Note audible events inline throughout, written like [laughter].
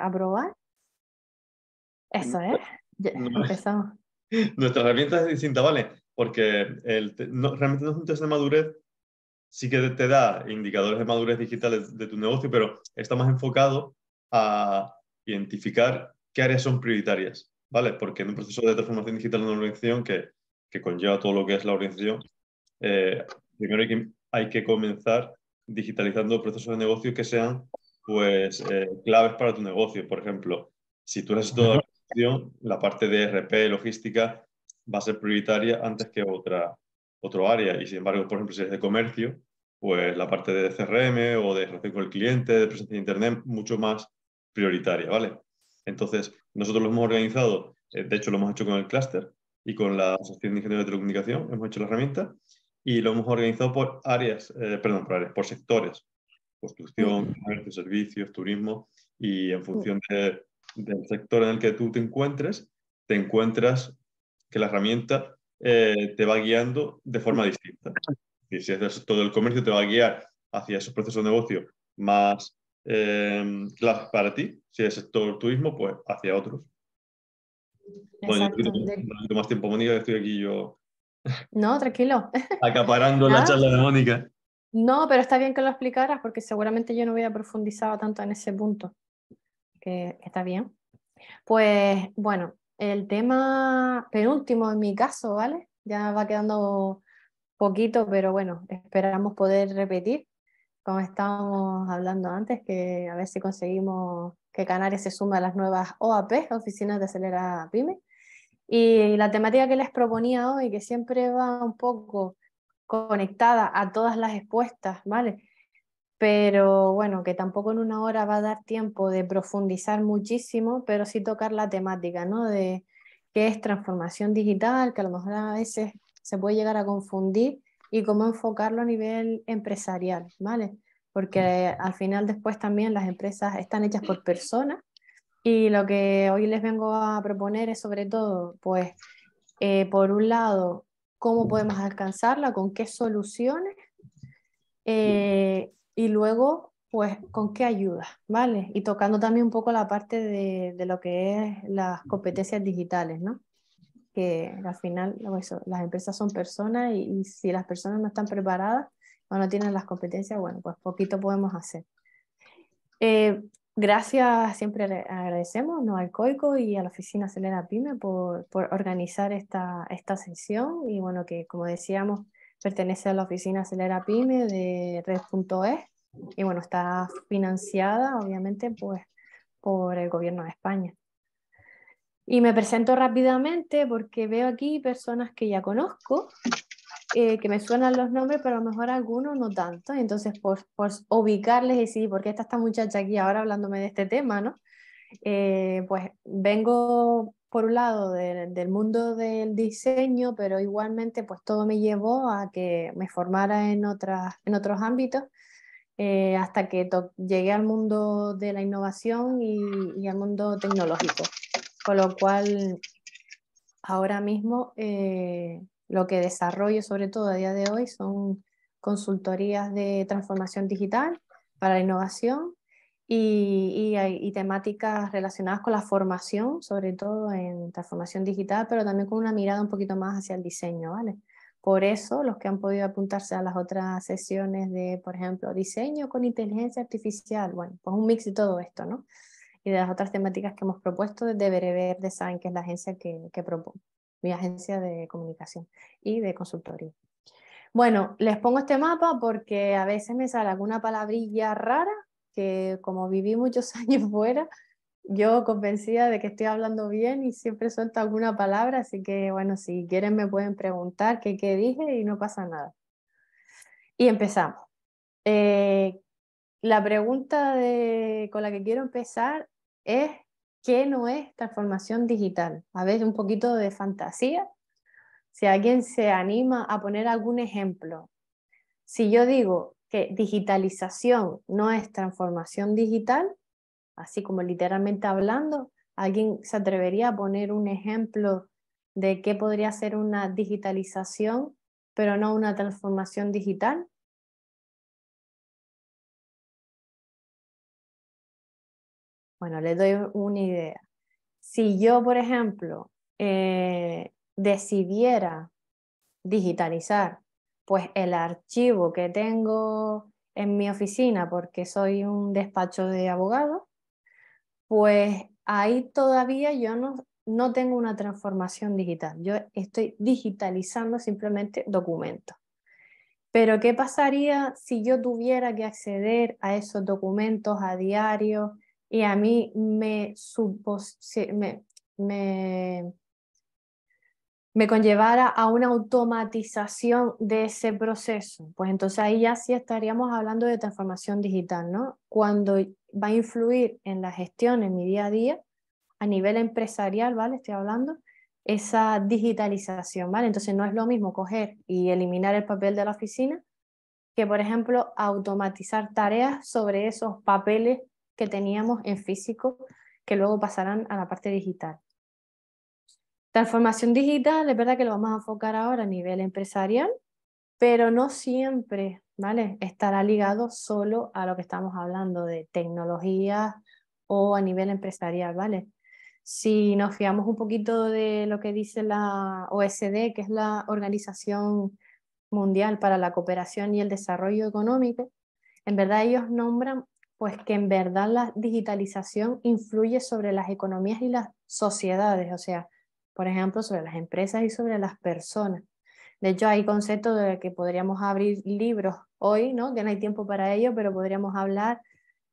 ¿Aprobar? Eso es. [laughs] Nuestra herramienta es distinta, ¿vale? Porque realmente no es un test de madurez, sí que te da indicadores de madurez digitales de tu negocio, pero está más enfocado a identificar qué áreas son prioritarias, ¿vale? Porque en un proceso de transformación digital de una organización que, conlleva todo lo que es la organización, eh, primero hay que comenzar digitalizando procesos de negocio que sean pues eh, claves para tu negocio. Por ejemplo, si tú eres toda la parte de RP, logística, va a ser prioritaria antes que otra, otro área. Y sin embargo, por ejemplo, si eres de comercio, pues la parte de CRM o de relación con el cliente, de presencia en Internet, mucho más prioritaria, ¿vale? Entonces, nosotros lo hemos organizado, eh, de hecho lo hemos hecho con el clúster y con la Asociación de Ingenieros de Telecomunicación, hemos hecho la herramienta y lo hemos organizado por áreas, eh, perdón, por áreas, por sectores construcción, comercio, servicios, turismo, y en función del sector en el que tú te encuentres, te encuentras que la herramienta eh, te va guiando de forma distinta. Y si es todo el comercio, te va a guiar hacia esos procesos de negocio más eh, para ti. Si es sector turismo, pues hacia otros. Bueno, yo más tiempo, Mónica, que estoy aquí yo. No, tranquilo. Acaparando la charla de Mónica. No, pero está bien que lo explicaras porque seguramente yo no hubiera profundizado tanto en ese punto. Que está bien. Pues bueno, el tema penúltimo en mi caso, ¿vale? Ya va quedando poquito, pero bueno, esperamos poder repetir, como estábamos hablando antes, que a ver si conseguimos que Canarias se suma a las nuevas OAP, Oficinas de Acelera PyME. Y la temática que les proponía hoy, que siempre va un poco conectada a todas las expuestas, ¿vale? Pero bueno, que tampoco en una hora va a dar tiempo de profundizar muchísimo, pero sí tocar la temática, ¿no? De qué es transformación digital, que a lo mejor a veces se puede llegar a confundir, y cómo enfocarlo a nivel empresarial, ¿vale? Porque al final después también las empresas están hechas por personas y lo que hoy les vengo a proponer es sobre todo, pues, eh, por un lado, cómo podemos alcanzarla, con qué soluciones eh, y luego, pues, con qué ayuda, ¿vale? Y tocando también un poco la parte de, lo que es las competencias digitales, ¿no? Que al final, pues, las empresas son personas y, si las personas no están preparadas o no tienen las competencias, bueno, pues poquito podemos hacer. Eh, gracias, siempre agradecemos ¿no? al COICO y a la oficina Acelera Pyme por, organizar esta, esta sesión y bueno, que como decíamos, pertenece a la oficina Acelera Pyme de Red.es y bueno, está financiada obviamente pues por el gobierno de España. Y me presento rápidamente porque veo aquí personas que ya conozco eh, que me suenan los nombres, pero a lo mejor algunos no tanto. Entonces, por, por ubicarles y decir, ¿por qué está esta muchacha aquí ahora hablándome de este tema? ¿no? Eh, pues vengo, por un lado, del mundo del diseño, pero igualmente, pues todo me llevó a que me formara en, otras, en otros ámbitos. Eh, hasta que llegué al mundo de la innovación y, y, al mundo tecnológico. Con lo cual, ahora mismo lo que desarrollo sobre todo a día de hoy son consultorías de transformación digital para la innovación y, temáticas relacionadas con la formación, sobre todo en transformación digital, pero también con una mirada un poquito más hacia el diseño, ¿vale? Por eso, los que han podido apuntarse a las otras sesiones de, por ejemplo, diseño con inteligencia artificial, bueno, pues un mix de todo esto, ¿no? Y de las otras temáticas que hemos propuesto desde Bereber Design, que es la agencia que, que, mi agencia de comunicación y de consultoría. Bueno, les pongo este mapa porque a veces me sale alguna palabrilla rara que como viví muchos [laughs] años fuera, yo convencida de que estoy hablando bien y siempre suelto alguna palabra, así que bueno, si quieren me pueden preguntar qué, qué dije y no pasa nada. Y empezamos. Eh, la pregunta con la que quiero empezar es ¿qué no es transformación digital? A ver, un poquito de fantasía. Si alguien se anima a poner algún ejemplo, si yo digo que digitalización no es transformación digital, así como literalmente hablando, ¿alguien se atrevería a poner un ejemplo de qué podría ser una digitalización, pero no una transformación digital? Bueno, les doy una idea. Si yo, por ejemplo, eh, decidiera digitalizar pues el archivo que tengo en mi oficina porque soy un despacho de abogado, pues ahí todavía yo no, no tengo una transformación digital. Yo estoy digitalizando simplemente documentos. Pero ¿qué pasaría si yo tuviera que acceder a esos documentos a diario y a mí me, me, me, me conllevara a una automatización de ese proceso, pues entonces ahí ya sí estaríamos hablando de transformación digital, ¿no? Cuando va a influir en la gestión, en mi día a día, a nivel empresarial, ¿vale? Estoy hablando, esa digitalización, ¿vale? Entonces no es lo mismo coger y eliminar el papel de la oficina que, por ejemplo, automatizar tareas sobre esos papeles que teníamos en físico que luego pasarán a la parte digital. Transformación digital, es verdad que lo vamos a enfocar ahora a nivel empresarial, pero no siempre ¿vale? estará ligado solo a lo que estamos hablando de tecnologías o a nivel empresarial. ¿vale? Si nos fiamos un poquito de lo que dice la OSD, que es la Organización Mundial para la Cooperación y el Desarrollo Económico, en verdad ellos nombran pues que en verdad la digitalización influye sobre las economías y las sociedades, o sea, por ejemplo, sobre las empresas y sobre las personas. De hecho, hay conceptos de que podríamos abrir libros hoy, ¿no? Que no hay tiempo para ello, pero podríamos hablar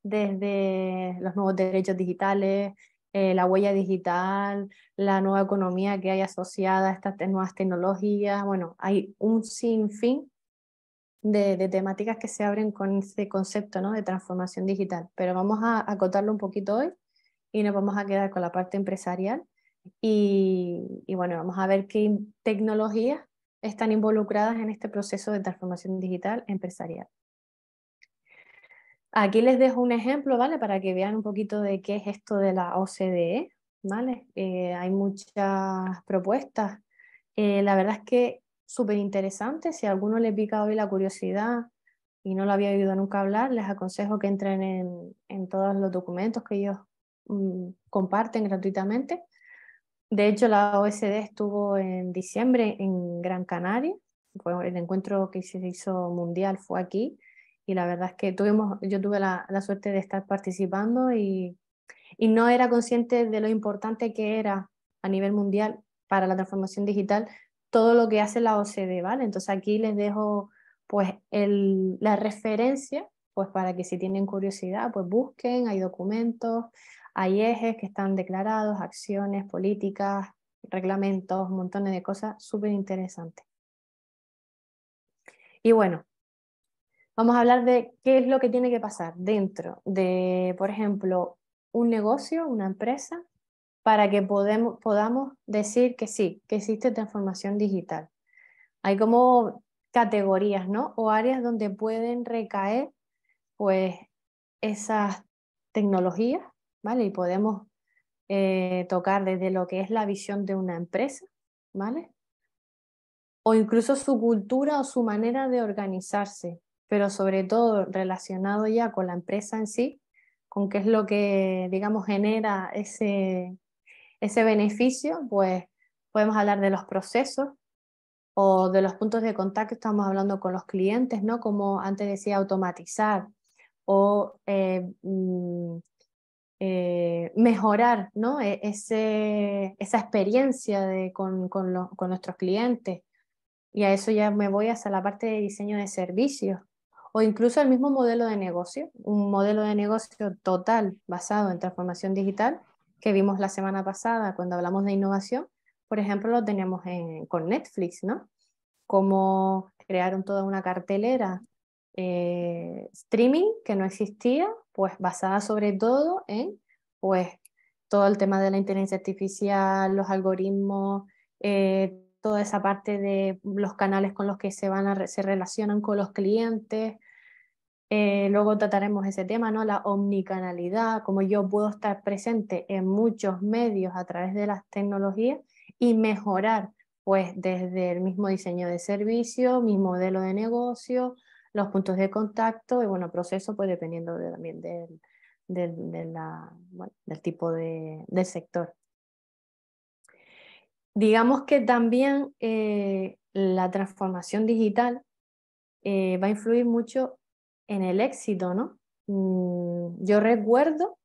desde los nuevos derechos digitales, eh, la huella digital, la nueva economía que hay asociada a estas nuevas tecnologías. Bueno, hay un sinfín de, temáticas que se abren con ese concepto ¿no? de transformación digital, pero vamos a acotarlo un poquito hoy y nos vamos a quedar con la parte empresarial y, bueno, vamos a ver qué tecnologías están involucradas en este proceso de transformación digital empresarial. Aquí les dejo un ejemplo, ¿vale? Para que vean un poquito de qué es esto de la OCDE, ¿vale? Eh, hay muchas propuestas. Eh, la verdad es que súper interesante. Si a alguno le pica hoy la curiosidad y no lo había oído nunca hablar, les aconsejo que entren en, en todos los documentos que ellos mm, comparten gratuitamente. De hecho, la OSD estuvo en diciembre en Gran Canaria. el encuentro que se hizo mundial fue aquí y la verdad es que tuvimos, yo tuve la, la suerte de estar participando y, y no era consciente de lo importante que era a nivel mundial para la transformación digital todo lo que hace la OCDE, ¿vale? Entonces aquí les dejo pues la referencia, pues para que si tienen curiosidad, pues busquen, hay documentos, hay ejes que están declarados, acciones, políticas, reglamentos, montones de cosas súper interesantes. Y bueno, vamos a hablar de qué es lo que tiene que pasar dentro de, por ejemplo, un negocio, una empresa, para que podamos decir que sí, que existe transformación digital. Hay como categorías, ¿no? O áreas donde pueden recaer, pues, esas tecnologías, ¿vale? Y podemos eh, tocar desde lo que es la visión de una empresa, ¿vale? O incluso su cultura o su manera de organizarse, pero sobre todo relacionado ya con la empresa en sí, con qué es lo que, digamos, genera ese, ese beneficio, pues podemos hablar de los procesos o de los puntos de contacto, estamos hablando con los clientes, ¿no? Como antes decía, automatizar o eh, mm, eh, mejorar ¿no? E-, ese, esa experiencia con, nuestros clientes. Y a eso ya me voy hasta la parte de diseño de servicios o incluso el mismo modelo de negocio, un modelo de negocio total basado en transformación digital que vimos la semana pasada cuando hablamos de innovación, por ejemplo, lo tenemos con Netflix, ¿no? Como crearon toda una cartelera eh, streaming que no existía, pues basada sobre todo en pues, todo el tema de la inteligencia artificial, los algoritmos, eh, toda esa parte de los canales con los que se, van se relacionan con los clientes, eh, luego trataremos ese tema, ¿no? La omnicanalidad, cómo yo puedo estar presente en muchos medios a través de las tecnologías y mejorar, pues, desde el mismo diseño de servicio, mi modelo de negocio, los puntos de contacto y, bueno, proceso, pues, dependiendo también del, tipo de, del sector. Digamos que también eh, la transformación digital eh, va a influir mucho en el éxito, ¿no? Mm, yo recuerdo,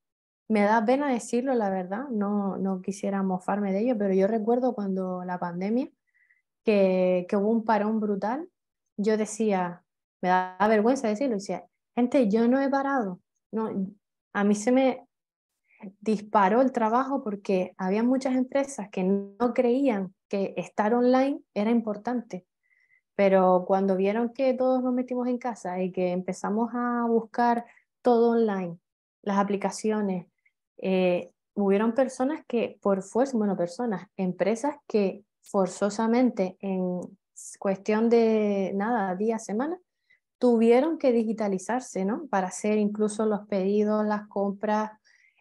me da pena decirlo, la verdad, no, no quisiera mofarme de ello, pero yo recuerdo cuando la pandemia, que, que hubo un parón brutal, yo decía, me da vergüenza decirlo, decía, gente, yo no he parado, no, a mí se me disparó el trabajo porque había muchas empresas que no creían que estar online era importante pero cuando vieron que todos nos metimos en casa y que empezamos a buscar todo online, las aplicaciones, eh, hubieron personas que, por fuerza, bueno, personas, empresas que forzosamente en cuestión de nada, día, semana, tuvieron que digitalizarse, ¿no? Para hacer incluso los pedidos, las compras.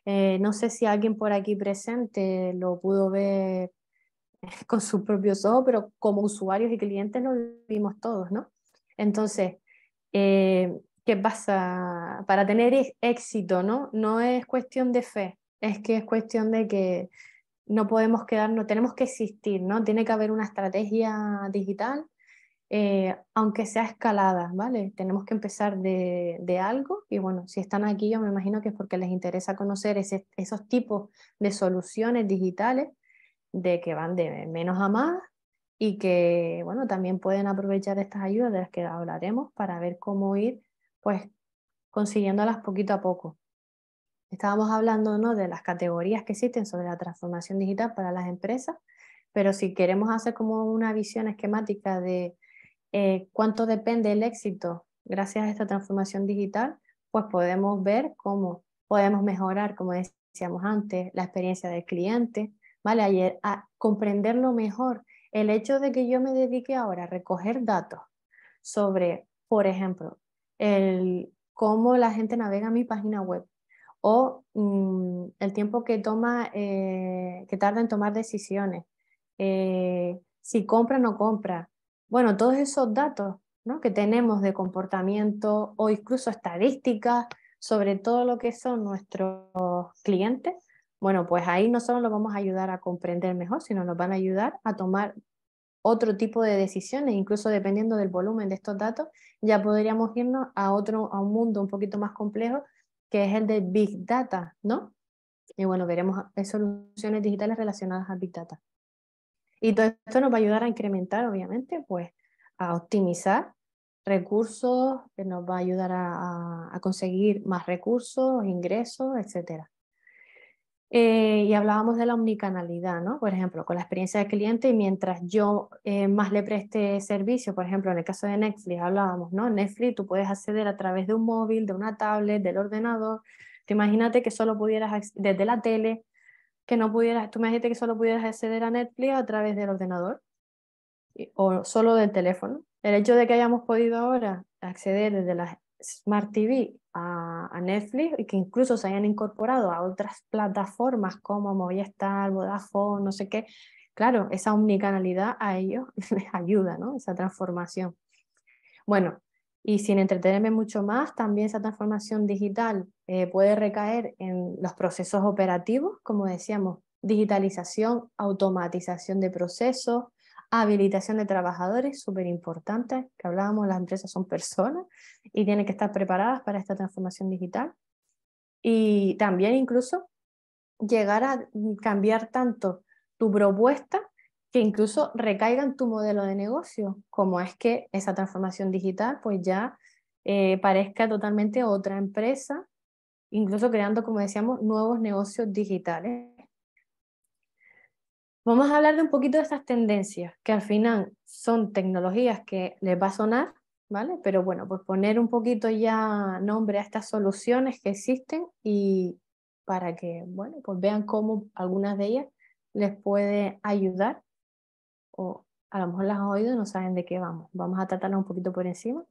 Eh, no sé si alguien por aquí presente lo pudo ver [laughs] con sus propios ojos, pero como usuarios y clientes lo vimos todos, ¿no? Entonces, eh, ¿qué pasa? Para tener e-, éxito, ¿no? No es cuestión de fe, es que es cuestión de que no podemos quedarnos, tenemos que existir, ¿no? Tiene que haber una estrategia digital, eh, aunque sea escalada, ¿vale? Tenemos que empezar de, algo y bueno, si están aquí yo me imagino que es porque les interesa conocer esos tipos de soluciones digitales de que van de menos a más y que bueno, también pueden aprovechar estas ayudas de las que hablaremos para ver cómo ir pues consiguiéndolas poquito a poco. Estábamos hablando ¿no? de las categorías que existen sobre la transformación digital para las empresas, pero si queremos hacer como una visión esquemática de eh, cuánto depende el éxito gracias a esta transformación digital, pues podemos ver cómo podemos mejorar, como decíamos antes, la experiencia del cliente, a comprenderlo mejor. El hecho de que yo me dedique ahora a recoger datos sobre, por ejemplo, el, cómo la gente navega mi página web o mm, el tiempo que, toma, eh, que tarda en tomar decisiones, eh, si compra o no compra. Bueno, todos esos datos que tenemos de comportamiento o incluso estadísticas sobre todo lo que son nuestros clientes, bueno, pues ahí no solo lo vamos a ayudar a comprender mejor, sino nos van a ayudar a tomar otro tipo de decisiones, incluso dependiendo del volumen de estos datos, ya podríamos irnos a otro, a un mundo un poquito más complejo, que es el de Big Data, ¿no? Y bueno, veremos eh, soluciones digitales relacionadas a Big Data. Y todo esto nos va a ayudar a incrementar, obviamente, pues a optimizar recursos, que nos va a ayudar a, a conseguir más recursos, ingresos, etcétera. Eh, y hablábamos de la omnicanalidad, ¿no? Por ejemplo, con la experiencia del cliente, y mientras yo eh, más le preste servicio, por ejemplo, en el caso de Netflix, hablábamos, ¿no? Netflix tú puedes acceder a través de un móvil, de una tablet, del ordenador. Te imagínate que solo pudieras, desde la tele, que no pudieras, tú imagínate que solo pudieras acceder a Netflix a través del ordenador o solo del teléfono. El hecho de que hayamos podido ahora acceder desde las Smart TV a, Netflix y que incluso se hayan incorporado a otras plataformas como Movistar, Vodafone, no sé qué. Claro, esa omnicanalidad a ellos [laughs] les ayuda, ¿no? Esa transformación. Bueno, y sin entretenerme mucho más, también esa transformación digital eh, puede recaer en los procesos operativos, como decíamos, digitalización, automatización de procesos, habilitación de trabajadores, súper importante, que hablábamos, las empresas son personas y tienen que estar preparadas para esta transformación digital. Y también incluso llegar a cambiar tanto tu propuesta que incluso recaiga en tu modelo de negocio, como es que esa transformación digital pues ya eh, parezca totalmente otra empresa, incluso creando, como decíamos, nuevos negocios digitales Vamos a hablar de un poquito de estas tendencias, que al final son tecnologías que les va a sonar, ¿vale? Pero bueno, pues poner un poquito ya nombre a estas soluciones que existen y para que, bueno, pues vean cómo algunas de ellas les puede ayudar o a lo mejor las han oído y no saben de qué vamos. Vamos a tratarlas un poquito por encima.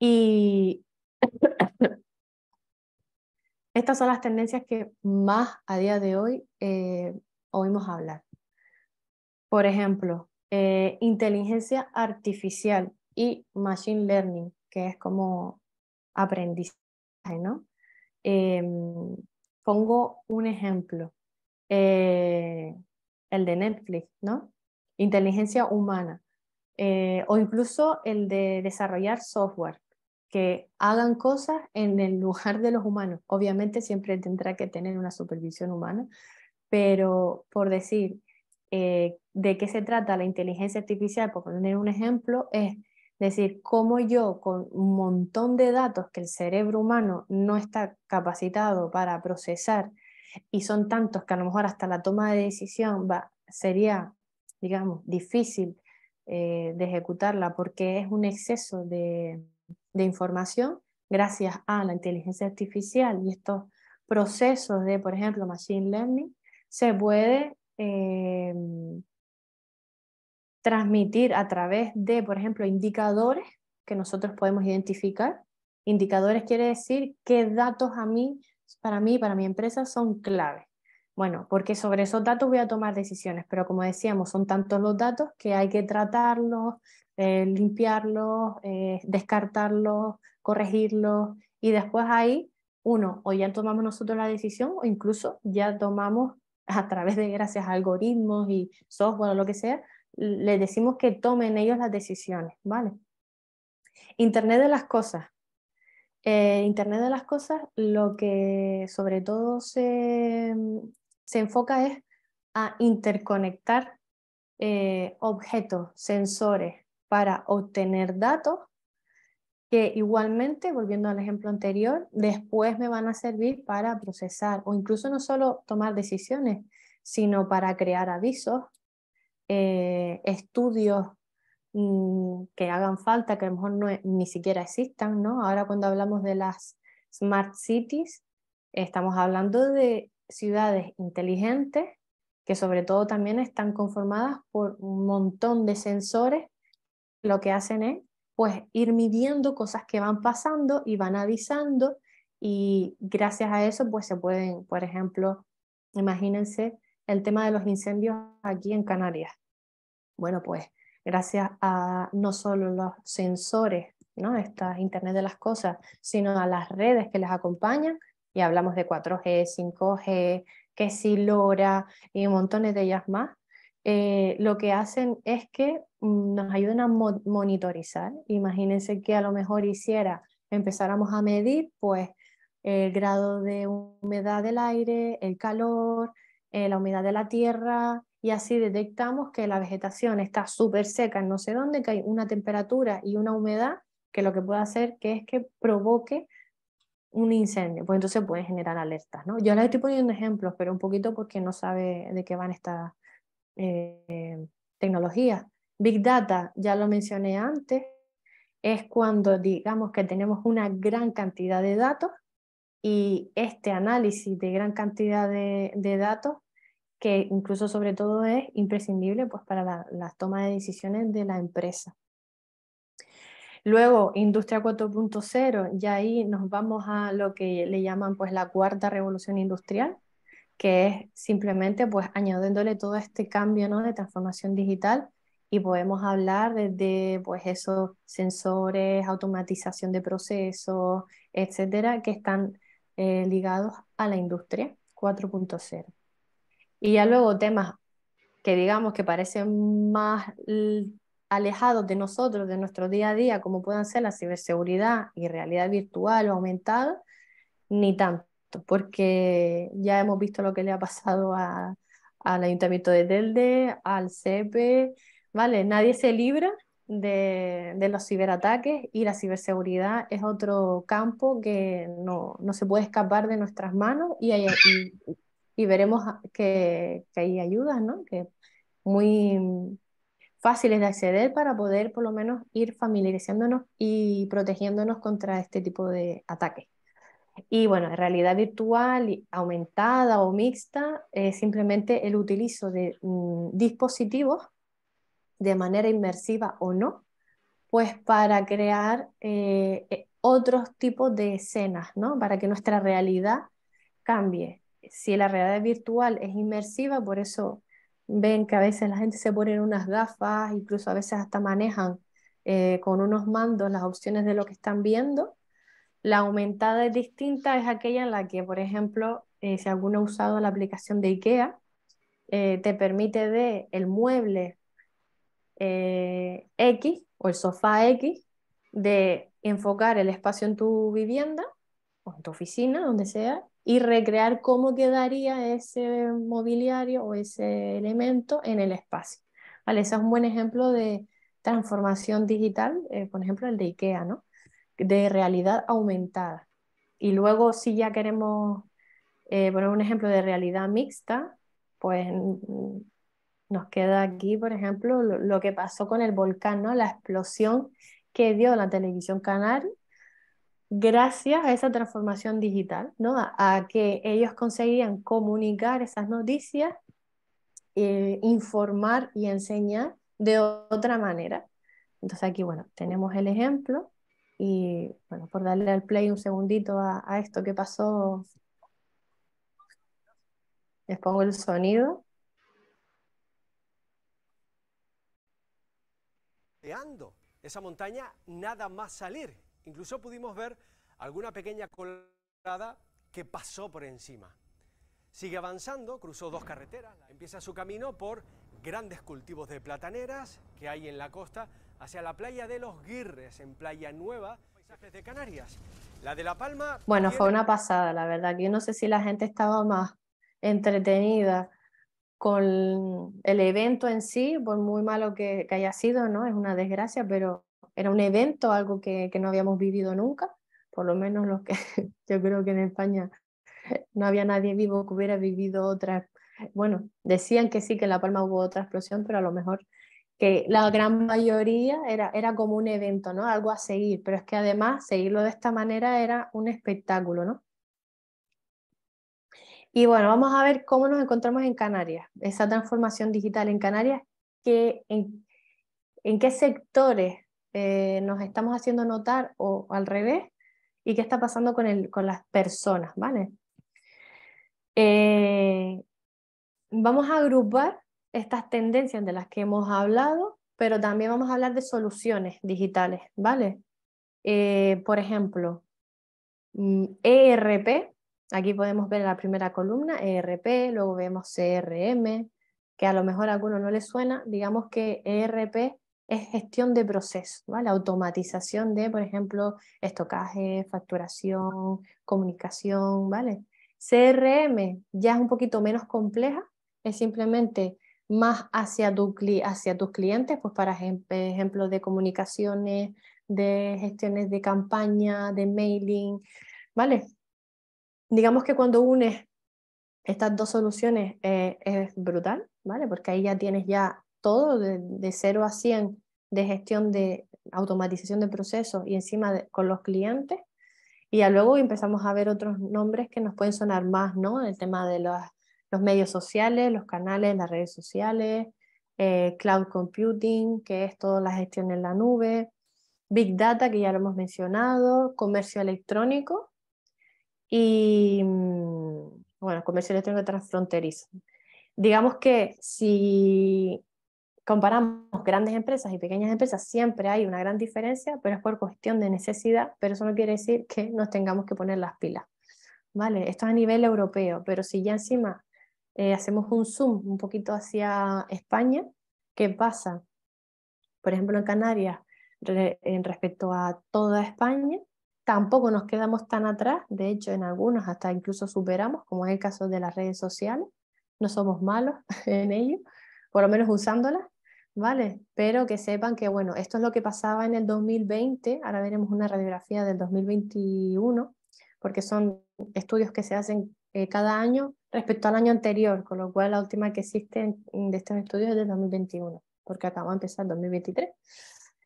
Y [coughs] estas son las tendencias que más a día de hoy eh, oímos hablar. Por ejemplo, eh, inteligencia artificial y machine learning, que es como aprendizaje, ¿no? Em, pongo un ejemplo, eh, el de Netflix, ¿no? Inteligencia humana, eh, o incluso el de desarrollar software que hagan cosas en el lugar de los humanos. Obviamente siempre tendrá que tener una supervisión humana, pero por decir eh, de qué se trata la inteligencia artificial, por poner un ejemplo, es decir, cómo yo con un montón de datos que el cerebro humano no está capacitado para procesar y son tantos que a lo mejor hasta la toma de decisión sería, digamos, difícil eh, de ejecutarla porque es un exceso de información gracias a la inteligencia artificial y estos procesos de, por ejemplo, machine learning, se puede em, transmitir a través de, por ejemplo, indicadores que nosotros podemos identificar. Indicadores quiere decir qué datos a mí, para mí, para mi empresa son clave. Bueno, porque sobre esos datos voy a tomar decisiones, pero como decíamos, son tantos los datos que hay que tratarlos, eh, limpiarlos, eh, descartarlos, corregirlos y después ahí, uno, o ya tomamos nosotros la decisión o incluso ya tomamos a través de gracias a algoritmos y software o lo que sea, les decimos que tomen ellos las decisiones, ¿vale? Internet de las cosas. Eh, Internet de las cosas lo que sobre todo se, enfoca es a interconectar eh, objetos, sensores, para obtener datos que igualmente, volviendo al ejemplo anterior, después me van a servir para procesar o incluso no solo tomar decisiones, sino para crear avisos, eh, estudios mm, que hagan falta, que a lo mejor no, e, ni siquiera existan, ¿no? Ahora cuando hablamos de las smart cities, estamos hablando de ciudades inteligentes que sobre todo también están conformadas por un montón de sensores, lo que hacen es pues ir midiendo cosas que van pasando y van avisando y gracias a eso pues se pueden, por ejemplo, imagínense el tema de los incendios aquí en Canarias. Bueno, pues gracias a no solo los sensores, ¿no? Esta Internet de las Cosas, sino a las redes que les acompañan y hablamos de 4G, 5G, que si LoRa y montones de ellas más, eh, lo que hacen es que mm, nos ayuden a monitorizar. Imagínense que a lo mejor hiciera, empezáramos a medir pues el grado de humedad del aire, el calor, eh, la humedad de la tierra y así detectamos que la vegetación está súper seca en no sé dónde, que hay una temperatura y una humedad que lo que puede hacer que es que provoque un incendio, pues entonces puede generar alertas, Yo les estoy poniendo ejemplos, pero un poquito porque no sabe de qué van estas eh, tecnologías. Big Data, ya lo mencioné antes, es cuando digamos que tenemos una gran cantidad de datos y este análisis de gran cantidad de, datos, que incluso sobre todo es imprescindible pues, para la, toma de decisiones de la empresa. Luego, Industria 4.0, ya ahí nos vamos a lo que le llaman pues, la cuarta revolución industrial, que es simplemente pues añadiéndole todo este cambio ¿no? de transformación digital y podemos hablar desde pues esos sensores, automatización de procesos, etcétera, que están eh, ligados a la industria 4.0. Y ya luego temas que digamos que parecen más alejados de nosotros, de nuestro día a día, como puedan ser la ciberseguridad y realidad virtual o aumentada, ni tanto porque ya hemos visto lo que le ha pasado a, al Ayuntamiento de Telde, al CEPE, ¿vale? Nadie se libra de, los ciberataques y la ciberseguridad es otro campo que no, se puede escapar de nuestras manos y, y, veremos que, hay ayudas, Que muy fáciles de acceder para poder por lo menos ir familiarizándonos y protegiéndonos contra este tipo de ataques. Y bueno, realidad virtual, aumentada o mixta, es eh, simplemente el utilizo de mm, dispositivos de manera inmersiva o no, pues para crear eh, eh, otros tipos de escenas, ¿no? Para que nuestra realidad cambie. Si la realidad virtual es inmersiva, por eso ven que a veces la gente se pone unas gafas, incluso a veces hasta manejan con unos mandos las opciones de lo que están viendo, la aumentada es distinta, es aquella en la que, por ejemplo, eh, si alguno ha usado la aplicación de IKEA, eh, te permite ver el mueble eh, X o el sofá X, de enfocar el espacio en tu vivienda o en tu oficina, donde sea, y recrear cómo quedaría ese mobiliario o ese elemento en el espacio. Vale, ese es un buen ejemplo de transformación digital, por ejemplo, el de IKEA, ¿no? de realidad aumentada. Y luego si ya queremos eh, poner un ejemplo de realidad mixta, pues nos queda aquí, por ejemplo, lo, que pasó con el volcán, la explosión que dio la televisión canal gracias a esa transformación digital, ¿no? a, que ellos conseguían comunicar esas noticias, eh, informar y enseñar de otra manera. Entonces aquí, bueno, tenemos el ejemplo y bueno, por darle al play un segundito a, esto que pasó, les pongo el sonido. Esa montaña nada más salir. Incluso pudimos ver alguna pequeña colada que pasó por encima. Sigue avanzando, cruzó dos carreteras, empieza su camino por grandes cultivos de plataneras que hay en la costa, hacia la playa de los Guirres, en Playa Nueva, paisajes de Canarias. La de La Palma. Bueno, fue una pasada, la verdad. Yo no sé si la gente estaba más entretenida con el evento en sí, por muy malo que, haya sido, ¿no? Es una desgracia, pero era un evento, algo que, que no habíamos vivido nunca, por lo menos los que [laughs] yo creo que en España no había nadie vivo que hubiera vivido otra. Bueno, decían que sí, que en La Palma hubo otra explosión, pero a lo mejor que la gran mayoría era, era como un evento, ¿no? Algo a seguir, pero es que además seguirlo de esta manera era un espectáculo, ¿no? Y bueno, vamos a ver cómo nos encontramos en Canarias, esa transformación digital en Canarias, que, en, qué sectores eh, nos estamos haciendo notar o, al revés, y qué está pasando con, el, con las personas, ¿vale? Eh, vamos a agrupar estas tendencias de las que hemos hablado, pero también vamos a hablar de soluciones digitales, ¿vale? Eh, por ejemplo, mm, ERP, aquí podemos ver la primera columna ERP, luego vemos CRM, que a lo mejor a alguno no le suena, digamos que ERP es gestión de procesos, ¿vale? Automatización de, por ejemplo, estocaje, facturación, comunicación, ¿vale? CRM ya es un poquito menos compleja, es simplemente más hacia, hacia tus clientes, pues para ejemplos de comunicaciones, de gestiones de campaña, de mailing, ¿vale? Digamos que cuando unes estas dos soluciones eh, es brutal, ¿vale? Porque ahí ya tienes ya todo de, de 0 a 100 de gestión de automatización de procesos y encima con los clientes. Y ya luego empezamos a ver otros nombres que nos pueden sonar más, ¿no? El tema de las los medios sociales, los canales, las redes sociales, eh, cloud computing, que es toda la gestión en la nube, big data, que ya lo hemos mencionado, comercio electrónico y, mm, bueno, comercio electrónico transfronterizo. Digamos que si comparamos grandes empresas y pequeñas empresas, siempre hay una gran diferencia, pero es por cuestión de necesidad, pero eso no quiere decir que nos tengamos que poner las pilas. Vale, esto es a nivel europeo, pero si ya encima eh, hacemos un zoom un poquito hacia España, ¿qué pasa? Por ejemplo, en Canarias, en respecto a toda España, tampoco nos quedamos tan atrás, de hecho en algunos hasta incluso superamos, como es el caso de las redes sociales, no somos malos [laughs] en ello, por lo menos usándolas, ¿vale? Pero que sepan que, bueno, esto es lo que pasaba en el 2020, ahora veremos una radiografía del 2021, porque son estudios que se hacen eh, cada año respecto al año anterior, con lo cual la última que existe de estos estudios es del 2021, porque acabamos de empezar 2023.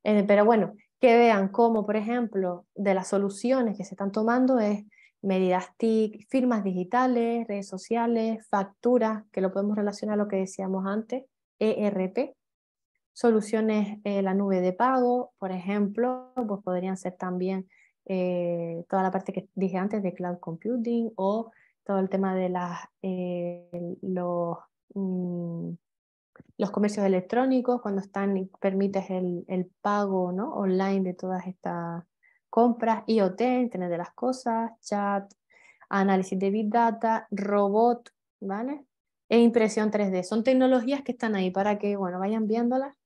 Eh, pero bueno, que vean cómo, por ejemplo, de las soluciones que se están tomando es medidas TIC, firmas digitales, redes sociales, facturas, que lo podemos relacionar a lo que decíamos antes, ERP, soluciones, eh, la nube de pago, por ejemplo, pues podrían ser también eh, toda la parte que dije antes de cloud computing o todo el tema de las, eh, los, mm, los comercios electrónicos, cuando están, permites el, pago ¿no? online de todas estas compras, IoT, Internet de las Cosas, chat, análisis de Big Data, robot, ¿vale? E impresión 3D. Son tecnologías que están ahí para que, bueno, vayan viéndolas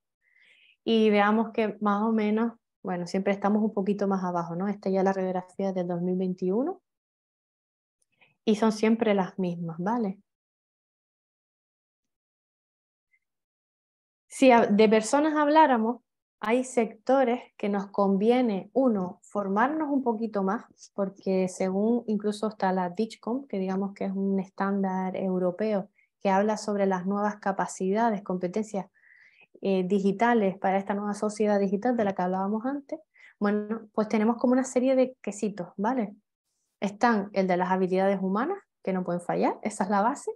y veamos que más o menos, bueno, siempre estamos un poquito más abajo, ¿no? Esta ya es la radiografía del 2021 y son siempre las mismas, ¿vale? Si de personas habláramos, hay sectores que nos conviene, uno, formarnos un poquito más, porque según incluso está la Ditchcom, que digamos que es un estándar europeo que habla sobre las nuevas capacidades, competencias eh, digitales para esta nueva sociedad digital de la que hablábamos antes, bueno, pues tenemos como una serie de quesitos, ¿vale? Están el de las habilidades humanas, que no pueden fallar, esa es la base,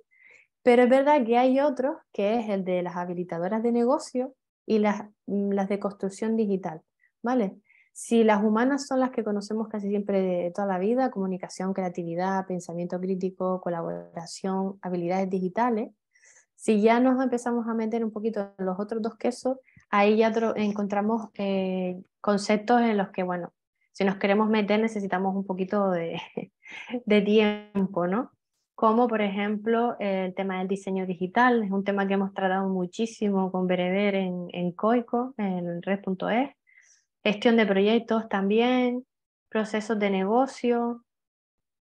pero es verdad que hay otros, que es el de las habilitadoras de negocio y las, mm, las de construcción digital, ¿vale? Si las humanas son las que conocemos casi siempre de toda la vida, comunicación, creatividad, pensamiento crítico, colaboración, habilidades digitales, si ya nos empezamos a meter un poquito en los otros dos quesos, ahí ya encontramos eh, conceptos en los que, bueno, si nos queremos meter necesitamos un poquito [laughs] de, tiempo, ¿no? Como por ejemplo el tema del diseño digital, es un tema que hemos tratado muchísimo con Bereber en, en Coico, en red.es, gestión de proyectos también, procesos de negocio,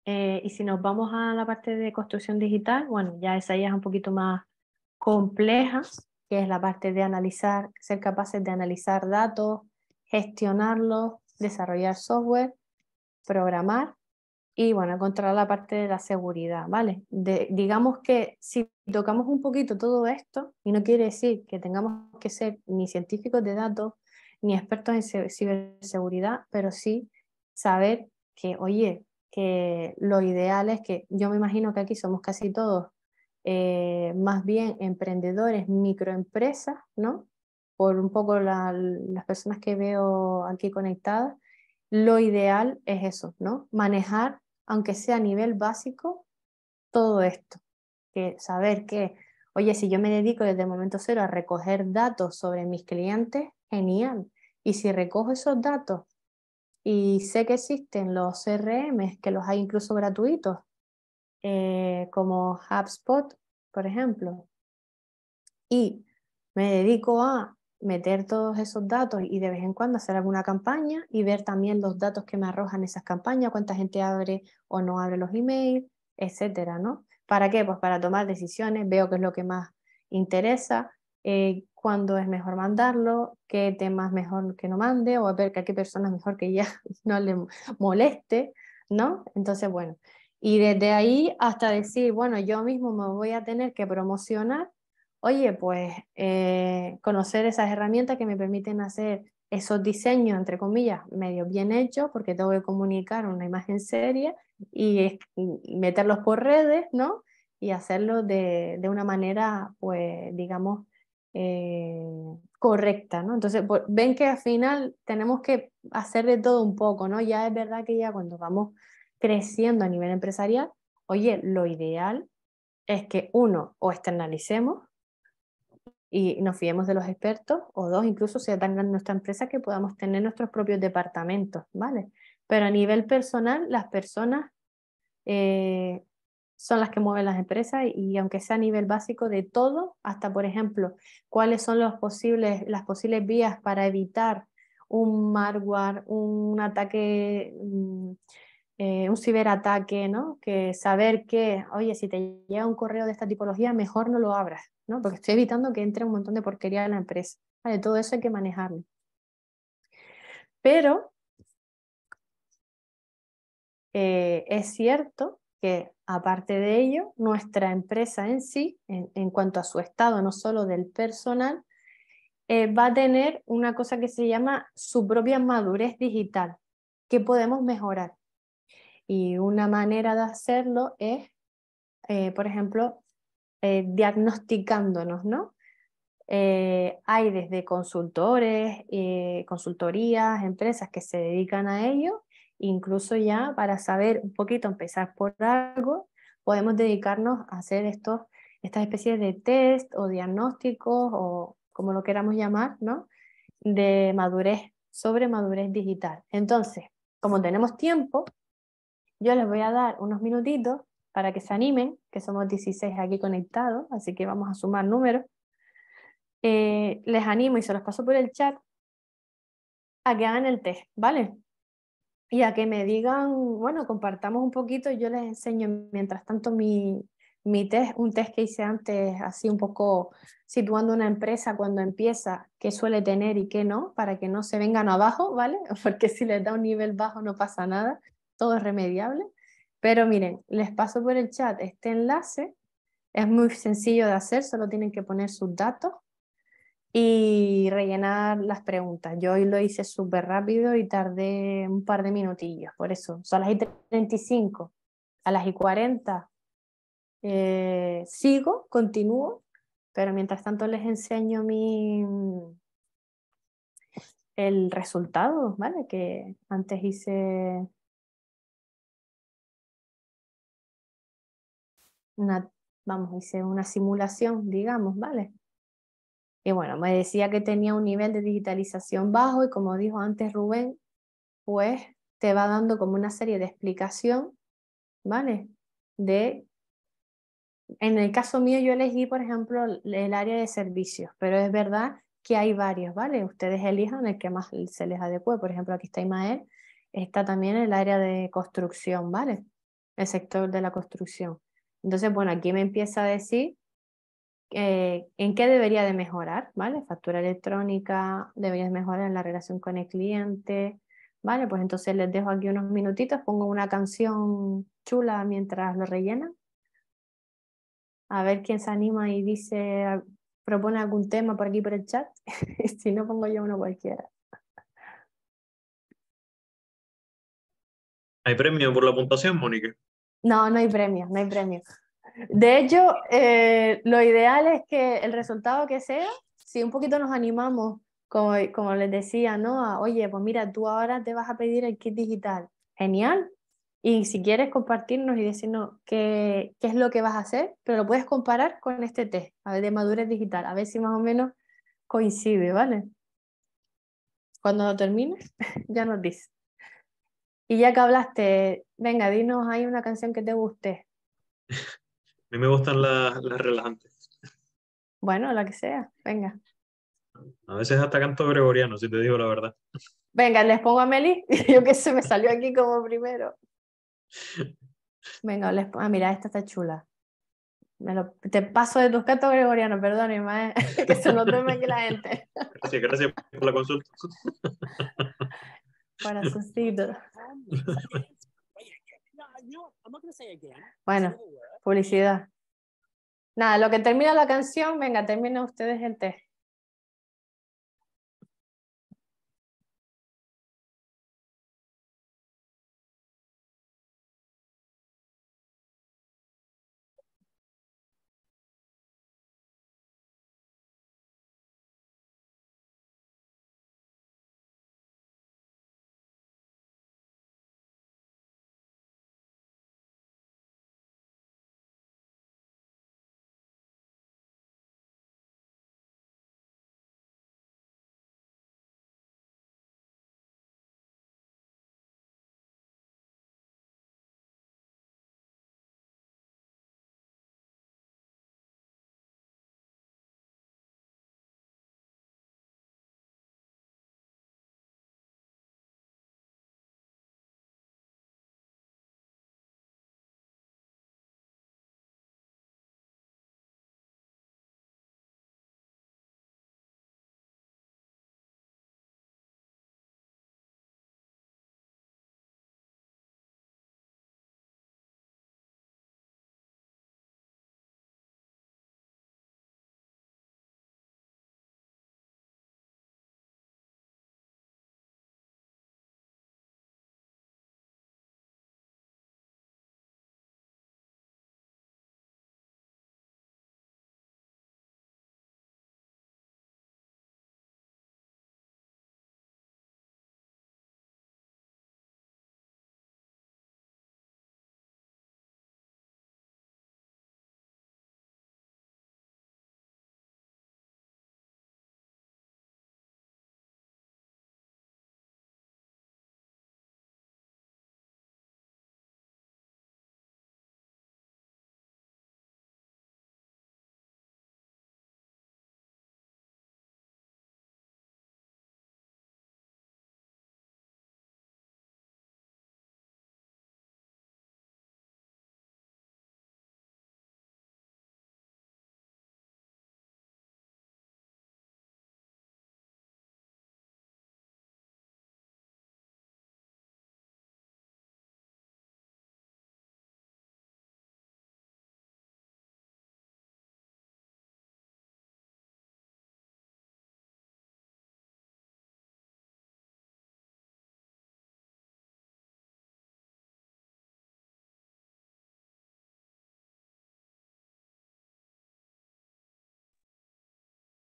eh, y si nos vamos a la parte de construcción digital, bueno, ya esa ya es un poquito más compleja, que es la parte de analizar, ser capaces de analizar datos, gestionarlos, desarrollar software, programar y bueno, controlar la parte de la seguridad, ¿vale? digamos que si tocamos un poquito todo esto, y no quiere decir que tengamos que ser ni científicos de datos, ni expertos en ciberseguridad, pero sí saber que, oye, que lo ideal es que yo me imagino que aquí somos casi todos eh, más bien emprendedores, microempresas, ¿no? por un poco las personas que veo aquí conectadas, lo ideal es eso, ¿no? Manejar, aunque sea a nivel básico, todo esto. Que saber que, oye, si yo me dedico desde el momento cero a recoger datos sobre mis clientes, genial. Y si recojo esos datos y sé que existen los CRM, que los hay incluso gratuitos, eh, como HubSpot, por ejemplo, y me dedico a meter todos esos datos y de vez en cuando hacer alguna campaña y ver también los datos que me arrojan esas campañas, cuánta gente abre o no abre los emails, etcétera, ¿no? ¿Para qué? Pues para tomar decisiones, veo qué es lo que más interesa, eh, cuándo es mejor mandarlo, qué temas mejor que no mande o a ver que a qué personas mejor que ya [laughs] no le moleste, ¿no? Entonces, bueno, y desde ahí hasta decir, bueno, yo mismo me voy a tener que promocionar oye, pues eh, conocer esas herramientas que me permiten hacer esos diseños, entre comillas, medio bien hechos, porque tengo que comunicar una imagen seria y, meterlos por redes, ¿no? Y hacerlo de, de una manera, pues, digamos, eh, correcta, ¿no? Entonces, pues, ven que al final tenemos que hacer de todo un poco, ¿no? Ya es verdad que ya cuando vamos creciendo a nivel empresarial, oye, lo ideal es que uno, o externalicemos, y nos fiemos de los expertos o dos, incluso sea tan grande nuestra empresa que podamos tener nuestros propios departamentos, ¿vale? Pero a nivel personal, las personas eh, son las que mueven las empresas y, aunque sea a nivel básico de todo, hasta por ejemplo, cuáles son las posibles vías para evitar un malware, un ataque... Mm, eh, un ciberataque, ¿no? Que saber que, oye, si te llega un correo de esta tipología, mejor no lo abras, ¿no? Porque estoy evitando que entre un montón de porquería en la empresa. Vale, todo eso hay que manejarlo. Pero eh, es cierto que aparte de ello, nuestra empresa en sí, en, cuanto a su estado, no solo del personal, eh, va a tener una cosa que se llama su propia madurez digital, que podemos mejorar. Y una manera de hacerlo es, eh, por ejemplo, eh, diagnosticándonos, ¿no? Eh, hay desde consultores, consultorías, empresas que se dedican a ello, incluso ya para saber un poquito, empezar por algo, podemos dedicarnos a hacer estos, estas especies de test o diagnósticos o como lo queramos llamar, ¿no? De madurez, sobre madurez digital. Entonces, como tenemos tiempo, yo les voy a dar unos minutitos para que se animen, que somos 16 aquí conectados, así que vamos a sumar números. Eh, les animo y se los paso por el chat a que hagan el test, ¿vale? Y a que me digan, bueno, compartamos un poquito, yo les enseño mientras tanto mi, mi test, un test que hice antes, así un poco situando una empresa cuando empieza, qué suele tener y qué no, para que no se vengan abajo, ¿vale? [laughs] Porque si les da un nivel bajo no pasa nada, todo es remediable. Pero miren, les paso por el chat este enlace. Es muy sencillo de hacer, solo tienen que poner sus datos y rellenar las preguntas. Yo hoy lo hice súper rápido y tardé un par de minutillos, por eso son las y 35. A las y 40 eh, sigo, continúo, pero mientras tanto les enseño mi, el resultado, ¿vale? Que antes hice una, vamos, hice una simulación, digamos, ¿vale? Y bueno, me decía que tenía un nivel de digitalización bajo y como dijo antes Rubén, pues te va dando como una serie de explicación, ¿vale? De, en el caso mío yo elegí, por ejemplo, el área de servicios, pero es verdad que hay varios, ¿vale? Ustedes elijan el que más se les adecue. Por ejemplo, aquí está Imael, está también el área de construcción, ¿vale? El sector de la construcción. Entonces, bueno, aquí me empieza a decir eh, en qué debería de mejorar, ¿vale? Factura electrónica, deberías mejorar en la relación con el cliente, ¿vale? Pues entonces les dejo aquí unos minutitos, pongo una canción chula mientras lo rellena. A ver quién se anima y dice, propone algún tema por aquí por el chat. [laughs] si no, pongo yo uno cualquiera. ¿Hay premio por la puntuación, Mónica? No, no hay premio, no hay premio. De hecho, eh, lo ideal es que el resultado que sea, si un poquito nos animamos, como, como les decía, ¿no? Oye, pues mira, tú ahora te vas a pedir el kit digital. Genial. Y si quieres compartirnos y decirnos qué, qué es lo que vas a hacer, pero lo puedes comparar con este test, a ver, de madurez digital, a ver si más o menos coincide, ¿vale? Cuando lo termines, [laughs] ya nos dices. Y ya que hablaste Venga, dinos, hay una canción que te guste. [laughs] A mí me gustan las, relajantes. Bueno, la que sea, venga. A veces hasta canto gregoriano, si te digo la verdad. Venga, les pongo a Meli. [laughs] Yo que se me salió aquí como primero. [laughs] Venga, les pongo. Ah, mira, esta está chula. Me lo... Te paso de tus cantos gregorianos, perdón, eh, que se lo tome aquí la gente. Gracias, gracias por la consulta. Para sus bueno, publicidad. Nada, lo que termina la canción, venga, termina ustedes el test.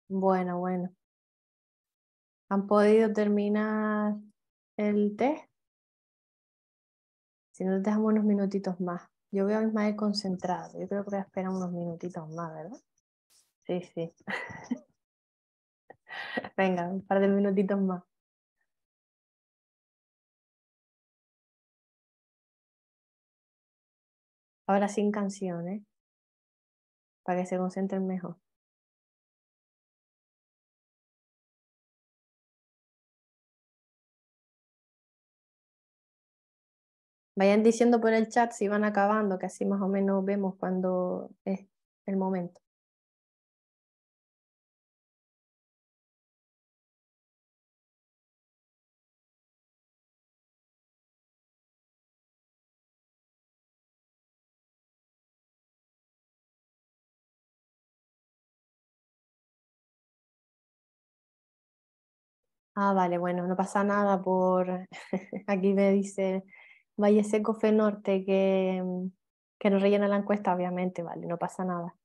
Bueno, bueno. ¿Han podido terminar el test? Si no, dejamos unos minutitos más. Yo veo a Ismael concentrado. Yo creo que voy a esperar unos minutitos más, ¿verdad? Sí, sí. [laughs] Venga, un par de minutitos más. Ahora sin canciones, para que se concentren mejor. Vayan diciendo por el chat si van acabando, que así más o menos vemos cuando es el momento. Ah, vale, bueno, no pasa nada por, [laughs] aquí me dice Valle Seco Fe Norte, que, que nos rellena la encuesta, obviamente, vale, no pasa nada.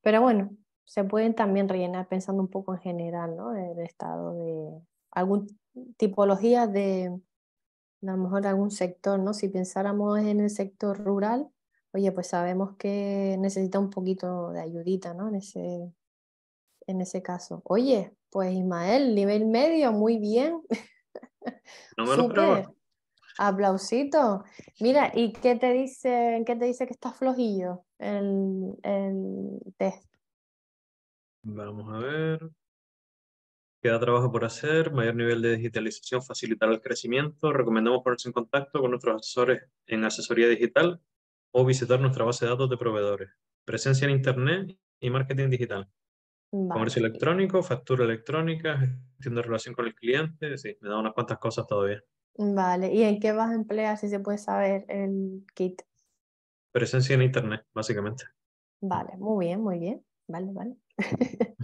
Pero bueno, se pueden también rellenar pensando un poco en general, ¿no? El estado de algún tipología de, a lo mejor algún sector, ¿no? Si pensáramos en el sector rural, oye, pues sabemos que necesita un poquito de ayudita, ¿no? En ese, en ese caso. Oye, pues Ismael, nivel medio, muy bien. No me [laughs] lo Aplausito. Mira, ¿y qué te dice, qué te dice que estás flojillo el, el test? Vamos a ver. Queda trabajo por hacer, mayor nivel de digitalización facilitar el crecimiento. Recomendamos ponerse en contacto con nuestros asesores en asesoría digital o visitar nuestra base de datos de proveedores. Presencia en Internet y marketing digital. Comercio electrónico, factura electrónica, gestión de relación con el cliente. Sí, me da unas cuantas cosas todavía. Vale, ¿y en qué vas a emplear si se puede saber el kit? Presencia en Internet, básicamente. Vale, muy bien, muy bien. Vale, vale. [laughs]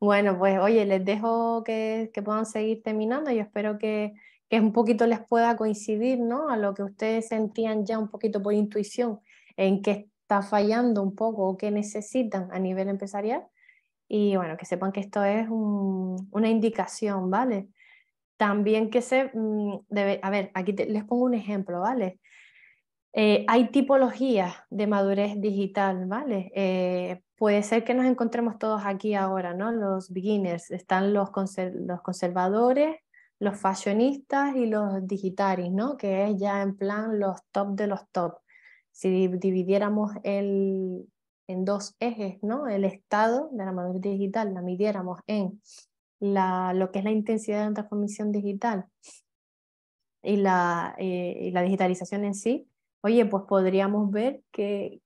bueno, pues oye, les dejo que, puedan seguir terminando. Yo espero que, que, un poquito les pueda coincidir ¿no? a lo que ustedes sentían ya un poquito por intuición en qué está fallando un poco o qué necesitan a nivel empresarial. Y bueno, que sepan que esto es una indicación, ¿vale? También que se mm, debe, a ver, aquí les pongo un ejemplo, ¿vale? Eh, hay tipologías de madurez digital, ¿vale? Eh, puede ser que nos encontremos todos aquí ahora, ¿no? Los beginners, están los, los conservadores, los fashionistas y los digitaris, ¿no? Que es ya en plan los top de los top. Si dividiéramos el, en dos ejes, ¿no? El estado de la madurez digital la midiéramos en lo que es la intensidad de la transformación digital eh, y la, digitalización en sí, oye, pues podríamos ver que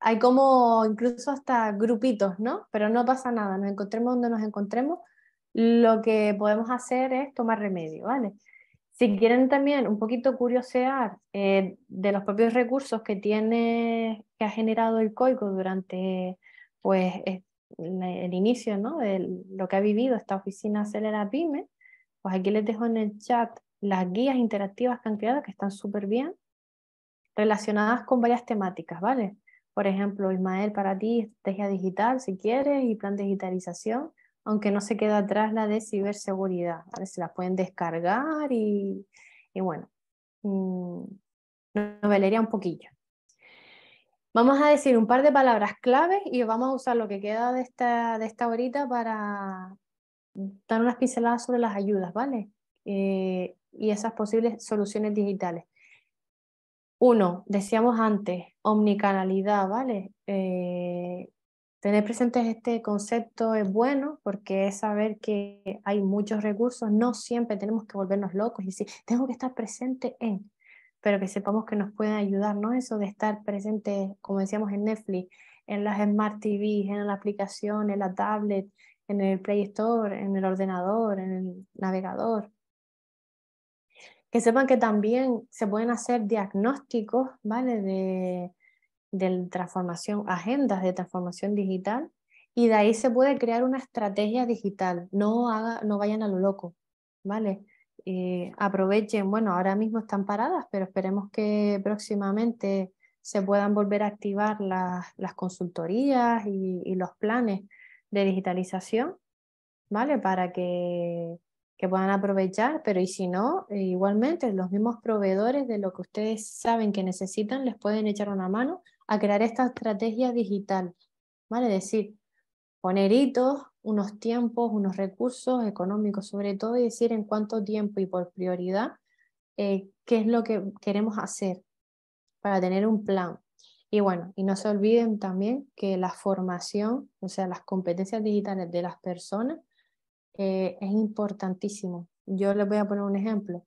hay como incluso hasta grupitos, ¿no? Pero no pasa nada, nos encontremos donde nos encontremos, lo que podemos hacer es tomar remedio, ¿vale? Si quieren también un poquito curiosear eh, de los propios recursos que tiene, que ha generado el COICO durante pues, el inicio ¿no? de lo que ha vivido esta oficina Acelera Pyme, pues aquí les dejo en el chat las guías interactivas que han creado, que están súper bien, relacionadas con varias temáticas, ¿vale? Por ejemplo, Ismael, para ti, estrategia digital, si quieres, y plan de digitalización, aunque no se queda atrás la de ciberseguridad, ¿vale? Se las pueden descargar y, bueno, mmm, novelería un poquillo. Vamos a decir un par de palabras claves y vamos a usar lo que queda de esta, de esta horita para dar unas pinceladas sobre las ayudas, ¿vale? Eh, y esas posibles soluciones digitales. Uno, decíamos antes, omnicanalidad, ¿vale? Eh, tener presentes este concepto es bueno porque es saber que hay muchos recursos, no siempre tenemos que volvernos locos y decir, tengo que estar presente en pero que sepamos que nos pueden ayudar, ¿no? Eso de estar presente, como decíamos en Netflix, en las Smart TVs, en la aplicación, en la tablet, en el Play Store, en el ordenador, en el navegador. Que sepan que también se pueden hacer diagnósticos, ¿vale? De, de transformación, agendas de transformación digital, y de ahí se puede crear una estrategia digital. No, haga, no vayan a lo loco, ¿vale? Eh, aprovechen, bueno, ahora mismo están paradas, pero esperemos que próximamente se puedan volver a activar las, consultorías y, los planes de digitalización, ¿vale? Para que, que puedan aprovechar, pero y si no, eh, igualmente los mismos proveedores de lo que ustedes saben que necesitan les pueden echar una mano a crear esta estrategia digital, ¿vale? Es decir, poner hitos, unos tiempos, unos recursos económicos sobre todo y decir en cuánto tiempo y por prioridad eh, qué es lo que queremos hacer para tener un plan. Y bueno, y no se olviden también que la formación, o sea, las competencias digitales de las personas eh, es importantísimo. Yo les voy a poner un ejemplo.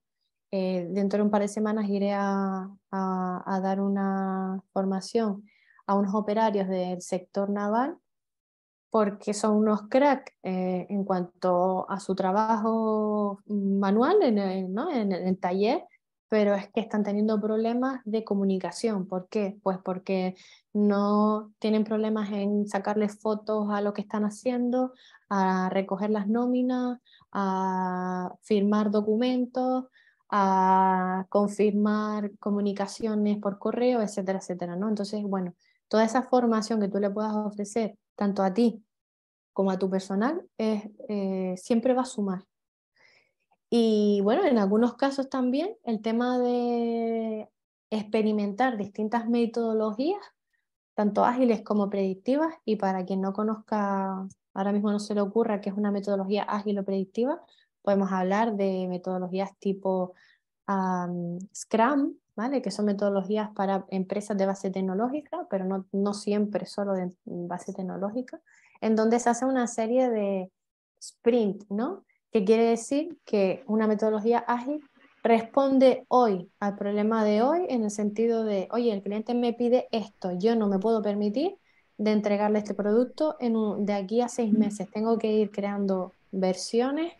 Eh, dentro de un par de semanas iré a, a dar una formación a unos operarios del sector naval porque son unos cracks eh, en cuanto a su trabajo manual en el, ¿no? en el, taller, pero es que están teniendo problemas de comunicación. ¿Por qué? Pues porque no tienen problemas en sacarle fotos a lo que están haciendo, a recoger las nóminas, a firmar documentos, a confirmar comunicaciones por correo, etcétera, etcétera. ¿no? Entonces, bueno, toda esa formación que tú le puedas ofrecer tanto a ti como a tu personal, es, eh, siempre va a sumar. Y bueno, en algunos casos también el tema de experimentar distintas metodologías, tanto ágiles como predictivas, y para quien no conozca, ahora mismo no se le ocurra que es una metodología ágil o predictiva, podemos hablar de metodologías tipo Scrum, que son metodologías para empresas de base tecnológica, pero no, no siempre solo de base tecnológica, en donde se hace una serie de sprint, ¿no? que quiere decir que una metodología ágil responde hoy al problema de hoy en el sentido de, oye, el cliente me pide esto, yo no me puedo permitir de entregarle este producto en de aquí a seis meses. Tengo que ir creando versiones,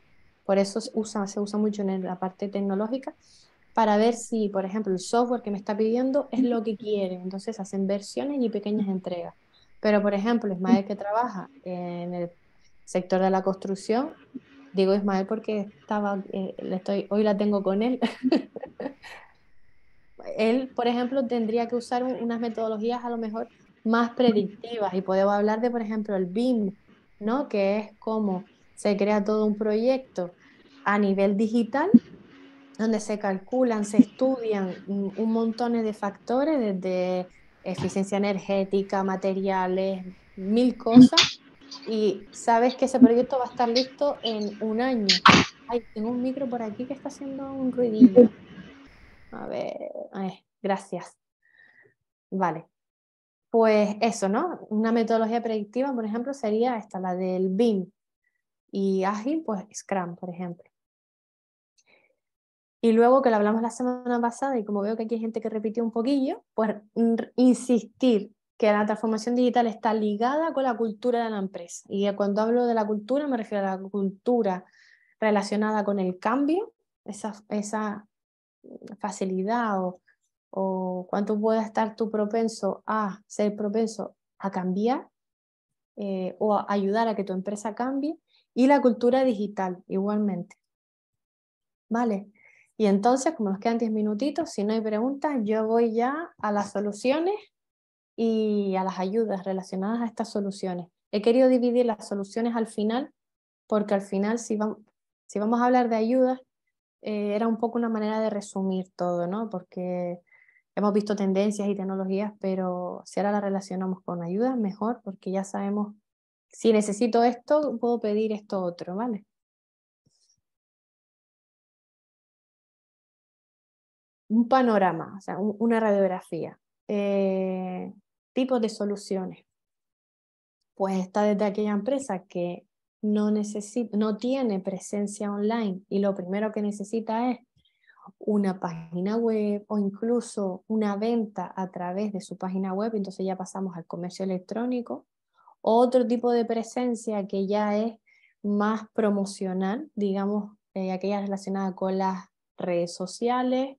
por eso se usa, se usa mucho en la parte tecnológica, para ver si, por ejemplo, el software que me está pidiendo es lo que quiere. Entonces hacen versiones y pequeñas entregas. Pero, por ejemplo, Ismael que trabaja en el sector de la construcción, digo Ismael porque estaba, eh, estoy, hoy la tengo con él. [laughs] él, por ejemplo, tendría que usar unas metodologías a lo mejor más predictivas y podemos hablar de, por ejemplo, el BIM, ¿no? Que es como se crea todo un proyecto a nivel digital donde se calculan, se estudian un montón de factores, desde eficiencia energética, materiales, mil cosas, y sabes que ese proyecto va a estar listo en un año. Ay, tengo un micro por aquí que está haciendo un ruidillo. A ver, gracias. Vale. Pues eso, ¿no? Una metodología predictiva, por ejemplo, sería esta, la del BIM. Y ágil, pues Scrum, por ejemplo. Y luego que lo hablamos la semana pasada y como veo que aquí hay gente que repitió un poquillo, pues mm, insistir que la transformación digital está ligada con la cultura de la empresa. Y eh, cuando hablo de la cultura me refiero a la cultura relacionada con el cambio, esa, esa facilidad o, o cuánto pueda estar tú propenso a ser propenso a cambiar eh, o a ayudar a que tu empresa cambie y la cultura digital igualmente. Vale, y entonces, como nos quedan 10 minutitos, si no hay preguntas, yo voy ya a las soluciones y a las ayudas relacionadas a estas soluciones. He querido dividir las soluciones al final, porque al final, si vamos, a hablar de ayudas, eh, era un poco una manera de resumir todo, ¿no? Porque hemos visto tendencias y tecnologías, pero si ahora las relacionamos con ayudas, mejor, porque ya sabemos, si necesito esto, puedo pedir esto otro, ¿vale? un panorama, o sea, una radiografía. Eh, tipos de soluciones. Pues está desde aquella empresa que no, no tiene presencia online y lo primero que necesita es una página web o incluso una venta a través de su página web, entonces ya pasamos al comercio electrónico. Otro tipo de presencia que ya es más promocional, digamos, eh, aquella relacionada con las redes sociales,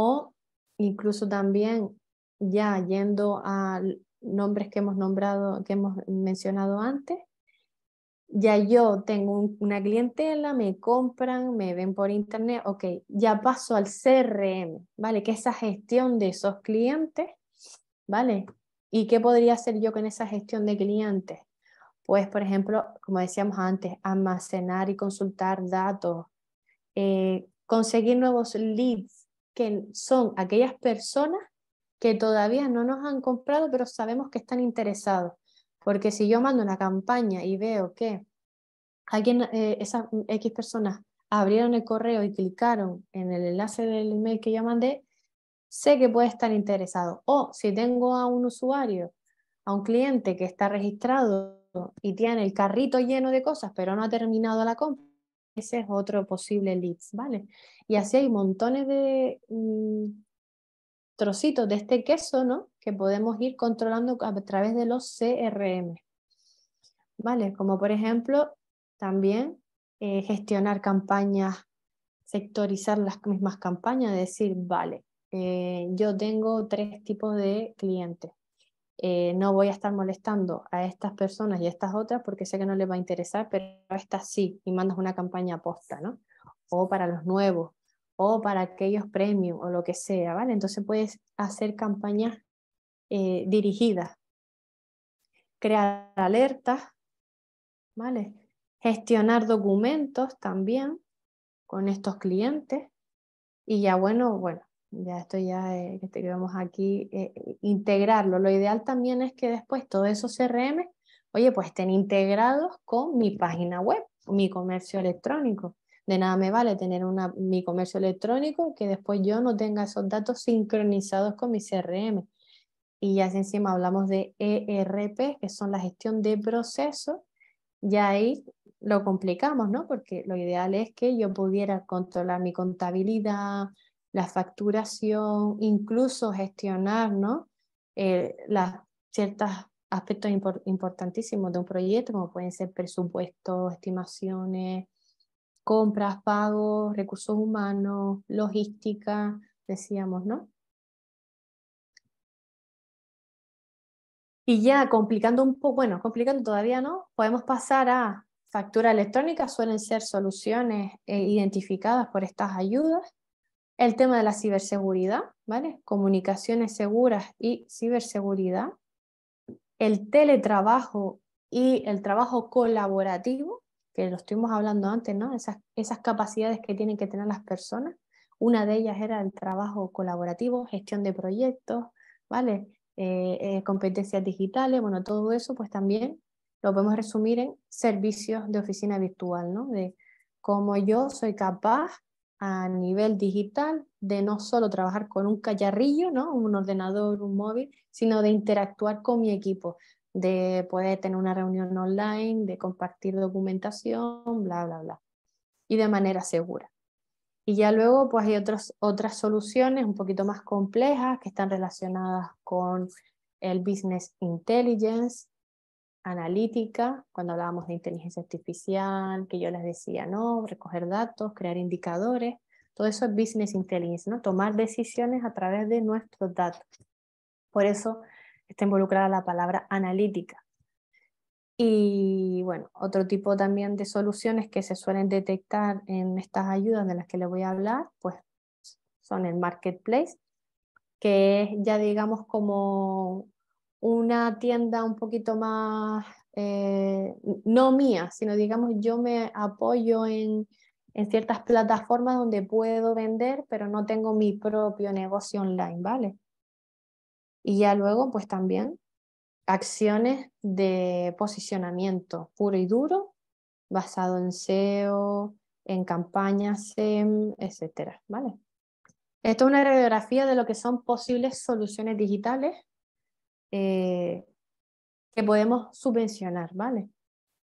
o incluso también ya yendo a nombres que hemos nombrado, que hemos mencionado antes, ya yo tengo una clientela, me compran, me ven por internet, ok, ya paso al CRM, ¿vale? Que esa gestión de esos clientes, ¿vale? ¿Y qué podría hacer yo con esa gestión de clientes? Pues, por ejemplo, como decíamos antes, almacenar y consultar datos, eh, conseguir nuevos leads, que son aquellas personas que todavía no nos han comprado, pero sabemos que están interesados. Porque si yo mando una campaña y veo que alguien, eh, esas X personas abrieron el correo y clicaron en el enlace del email que yo mandé, sé que puede estar interesado. O si tengo a un usuario, a un cliente que está registrado y tiene el carrito lleno de cosas, pero no ha terminado la compra, ese es otro posible leads, ¿vale? Y así hay montones de mm, trocitos de este queso, ¿no? Que podemos ir controlando a través de los CRM, ¿vale? Como por ejemplo, también eh, gestionar campañas, sectorizar las mismas campañas, decir, vale, eh, yo tengo tres tipos de clientes eh, no voy a estar molestando a estas personas y a estas otras porque sé que no les va a interesar, pero a estas sí, y mandas una campaña posta, ¿no? O para los nuevos, o para aquellos premium, o lo que sea, ¿vale? Entonces puedes hacer campañas eh, dirigidas, crear alertas, ¿vale? Gestionar documentos también con estos clientes y ya bueno, bueno, ya esto ya eh, que vamos aquí, eh, integrarlo. Lo ideal también es que después todos esos CRM, oye, pues estén integrados con mi página web, mi comercio electrónico. De nada me vale tener mi comercio electrónico que después yo no tenga esos datos sincronizados con mi CRM. Y ya encima hablamos de ERP, que son la gestión de procesos, ya ahí lo complicamos, ¿no? Porque lo ideal es que yo pudiera controlar mi contabilidad, la facturación, incluso gestionar ¿no? Eh, ciertos aspectos importantísimos de un proyecto, como pueden ser presupuestos, estimaciones, compras, pagos, recursos humanos, logística, decíamos, ¿no? Y ya complicando un poco, bueno, complicando todavía no, podemos pasar a factura electrónica, suelen ser soluciones eh, identificadas por estas ayudas el tema de la ciberseguridad, ¿vale? Comunicaciones seguras y ciberseguridad, el teletrabajo y el trabajo colaborativo, que lo estuvimos hablando antes, ¿no? Esas, esas capacidades que tienen que tener las personas. Una de ellas era el trabajo colaborativo, gestión de proyectos, ¿vale? Eh, eh, competencias digitales, bueno, todo eso pues también lo podemos resumir en servicios de oficina virtual, ¿no? De cómo yo soy capaz a nivel digital, de no solo trabajar con un callarrillo, ¿no? un ordenador, un móvil, sino de interactuar con mi equipo, de poder tener una reunión online, de compartir documentación, bla, bla, bla, y de manera segura. Y ya luego pues hay otras, otras soluciones un poquito más complejas que están relacionadas con el business intelligence, analítica, cuando hablábamos de inteligencia artificial, que yo les decía, no, recoger datos, crear indicadores, todo eso es business intelligence, ¿no? Tomar decisiones a través de nuestros datos. Por eso está involucrada la palabra analítica. Y bueno, otro tipo también de soluciones que se suelen detectar en estas ayudas de las que les voy a hablar, pues son el marketplace, que es ya digamos como una tienda un poquito más, eh, no mía, sino digamos, yo me apoyo en, en, ciertas plataformas donde puedo vender, pero no tengo mi propio negocio online, ¿vale? Y ya luego, pues también acciones de posicionamiento puro y duro, basado en SEO, en campañas, SEM, etcétera, ¿vale? Esto es una radiografía de lo que son posibles soluciones digitales eh, que podemos subvencionar, ¿vale?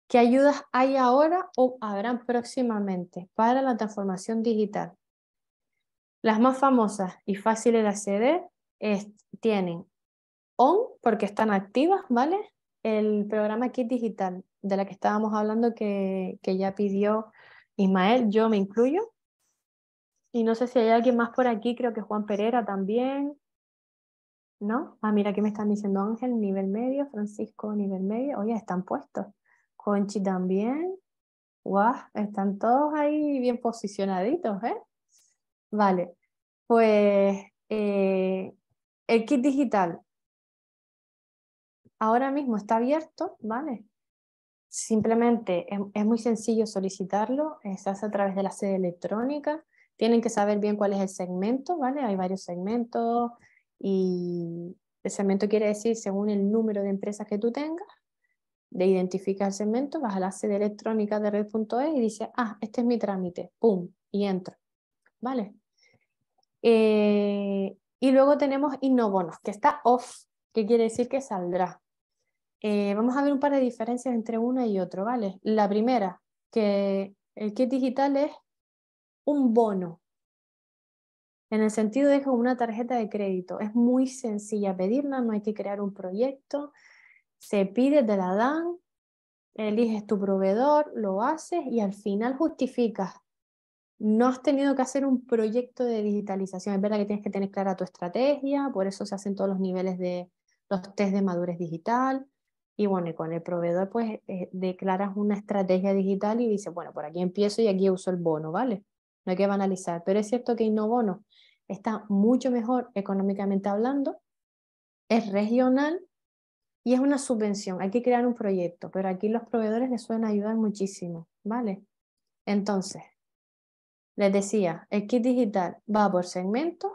¿Qué ayudas hay ahora o habrán próximamente para la transformación digital? Las más famosas y fáciles de acceder tienen ON, porque están activas, ¿vale? El programa Kit Digital, de la que estábamos hablando, que, que ya pidió Ismael, yo me incluyo. Y no sé si hay alguien más por aquí, creo que Juan Pereira también, ¿no? Ah, mira que me están diciendo Ángel, nivel medio, Francisco, nivel medio. Oye, están puestos. Conchi también. Guau, están todos ahí bien posicionaditos, ¿eh? Vale, pues eh, el kit digital ahora mismo está abierto, ¿vale? Simplemente es, es muy sencillo solicitarlo, eh, se hace a través de la sede electrónica, tienen que saber bien cuál es el segmento, ¿vale? Hay varios segmentos, y el segmento quiere decir, según el número de empresas que tú tengas, de identificar el segmento, vas a la sede electrónica de red.es y dices, ah, este es mi trámite, pum, y entro ¿Vale? Eh, y luego tenemos innovonos que está off, que quiere decir que saldrá. Eh, vamos a ver un par de diferencias entre una y otro, ¿vale? La primera, que el kit digital es un bono, en el sentido de que una tarjeta de crédito es muy sencilla pedirla, no hay que crear un proyecto, se pide, te la dan, eliges tu proveedor, lo haces y al final justificas. No has tenido que hacer un proyecto de digitalización. Es verdad que tienes que tener clara tu estrategia, por eso se hacen todos los niveles de los test de madurez digital. Y bueno, con el proveedor pues eh, declaras una estrategia digital y dices, bueno, por aquí empiezo y aquí uso el bono, ¿vale? No hay que banalizar. Pero es cierto que hay no bonos está mucho mejor económicamente hablando, es regional y es una subvención. Hay que crear un proyecto, pero aquí los proveedores les suelen ayudar muchísimo, ¿vale? Entonces, les decía, el kit digital va por segmentos.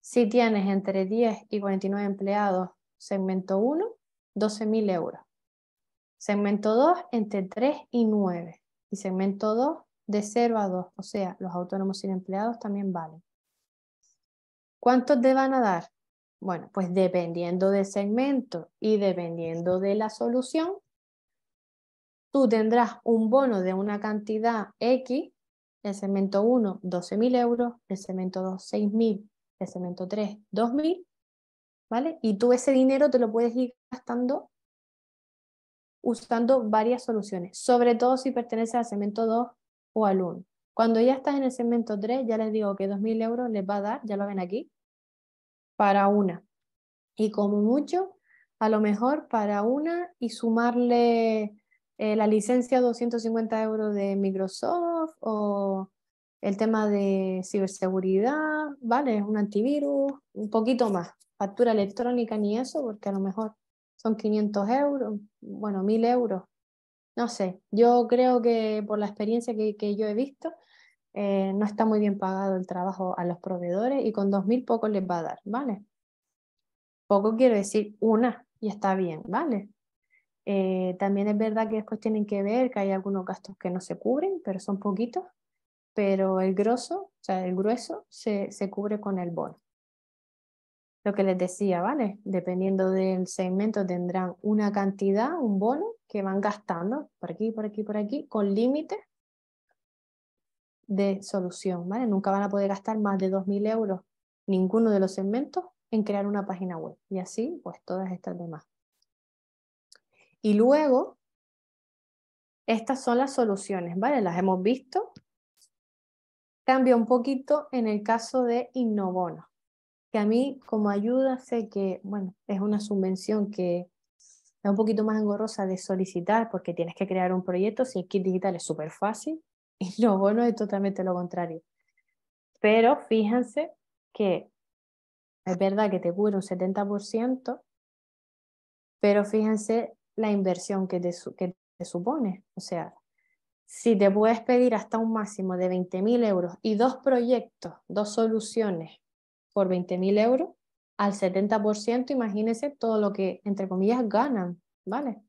Si tienes entre 10 y 49 empleados, segmento 1, 12.000 euros. Segmento 2, entre 3 y 9. Y segmento 2, de 0 a 2. O sea, los autónomos sin empleados también valen. ¿Cuántos te van a dar? Bueno, pues dependiendo del segmento y dependiendo de la solución, tú tendrás un bono de una cantidad X, el segmento 1, 12.000 euros, el segmento 2, 6.000, el segmento 3, 2.000, ¿vale? Y tú ese dinero te lo puedes ir gastando usando varias soluciones, sobre todo si pertenece al segmento 2 o al 1. Cuando ya estás en el segmento 3, ya les digo que 2.000 euros les va a dar, ya lo ven aquí, para una. Y como mucho, a lo mejor para una y sumarle eh, la licencia 250 euros de Microsoft o el tema de ciberseguridad, ¿vale? Un antivirus, un poquito más. Factura electrónica ni eso, porque a lo mejor son 500 euros, bueno, 1000 euros. No sé, yo creo que por la experiencia que yo he visto, eh, no está muy bien pagado el trabajo a los proveedores y con 2.000 poco les va a dar, ¿vale? Poco quiero decir una y está bien, ¿vale? Eh, también es verdad que después tienen que ver que hay algunos gastos que no se cubren, pero son poquitos, pero el grosso, o sea, el grueso se, se cubre con el bono. Lo que les decía, ¿vale? Dependiendo del segmento tendrán una cantidad, un bono que van gastando por aquí, por aquí, por aquí, con límites de solución, ¿vale? Nunca van a poder gastar más de 2.000 euros ninguno de los segmentos en crear una página web y así pues todas estas demás. Y luego, estas son las soluciones, ¿vale? Las hemos visto. Cambia un poquito en el caso de Innovono, que a mí como ayuda sé que, bueno, es una subvención que es un poquito más engorrosa de solicitar porque tienes que crear un proyecto, si el kit digital es súper fácil, y lo bueno es totalmente lo contrario. Pero fíjense que es verdad que te cubre un 70%, pero fíjense la inversión que te, supone. O sea, si te puedes pedir hasta un máximo de 20.000 euros y dos proyectos, dos soluciones por 20.000 euros, al 70%, imagínense todo lo que, entre comillas, ganan, ¿vale?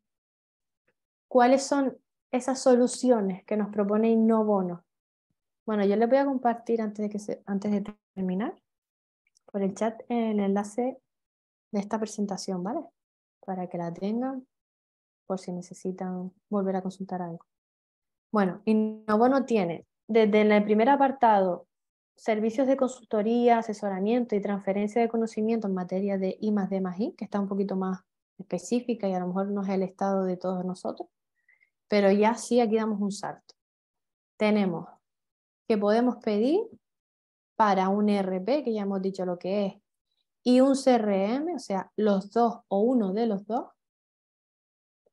¿Cuáles son esas soluciones que nos propone Innovono. Bueno, yo les voy a compartir antes de, que se, antes de terminar por el chat el enlace de esta presentación, ¿vale? Para que la tengan por si necesitan volver a consultar algo. Bueno, Innovono tiene desde el primer apartado servicios de consultoría, asesoramiento y transferencia de conocimiento en materia de I D I, que está un poquito más específica y a lo mejor no es el estado de todos nosotros. Pero ya sí, aquí damos un salto. Tenemos que podemos pedir para un RP, que ya hemos dicho lo que es, y un CRM, o sea, los dos o uno de los dos,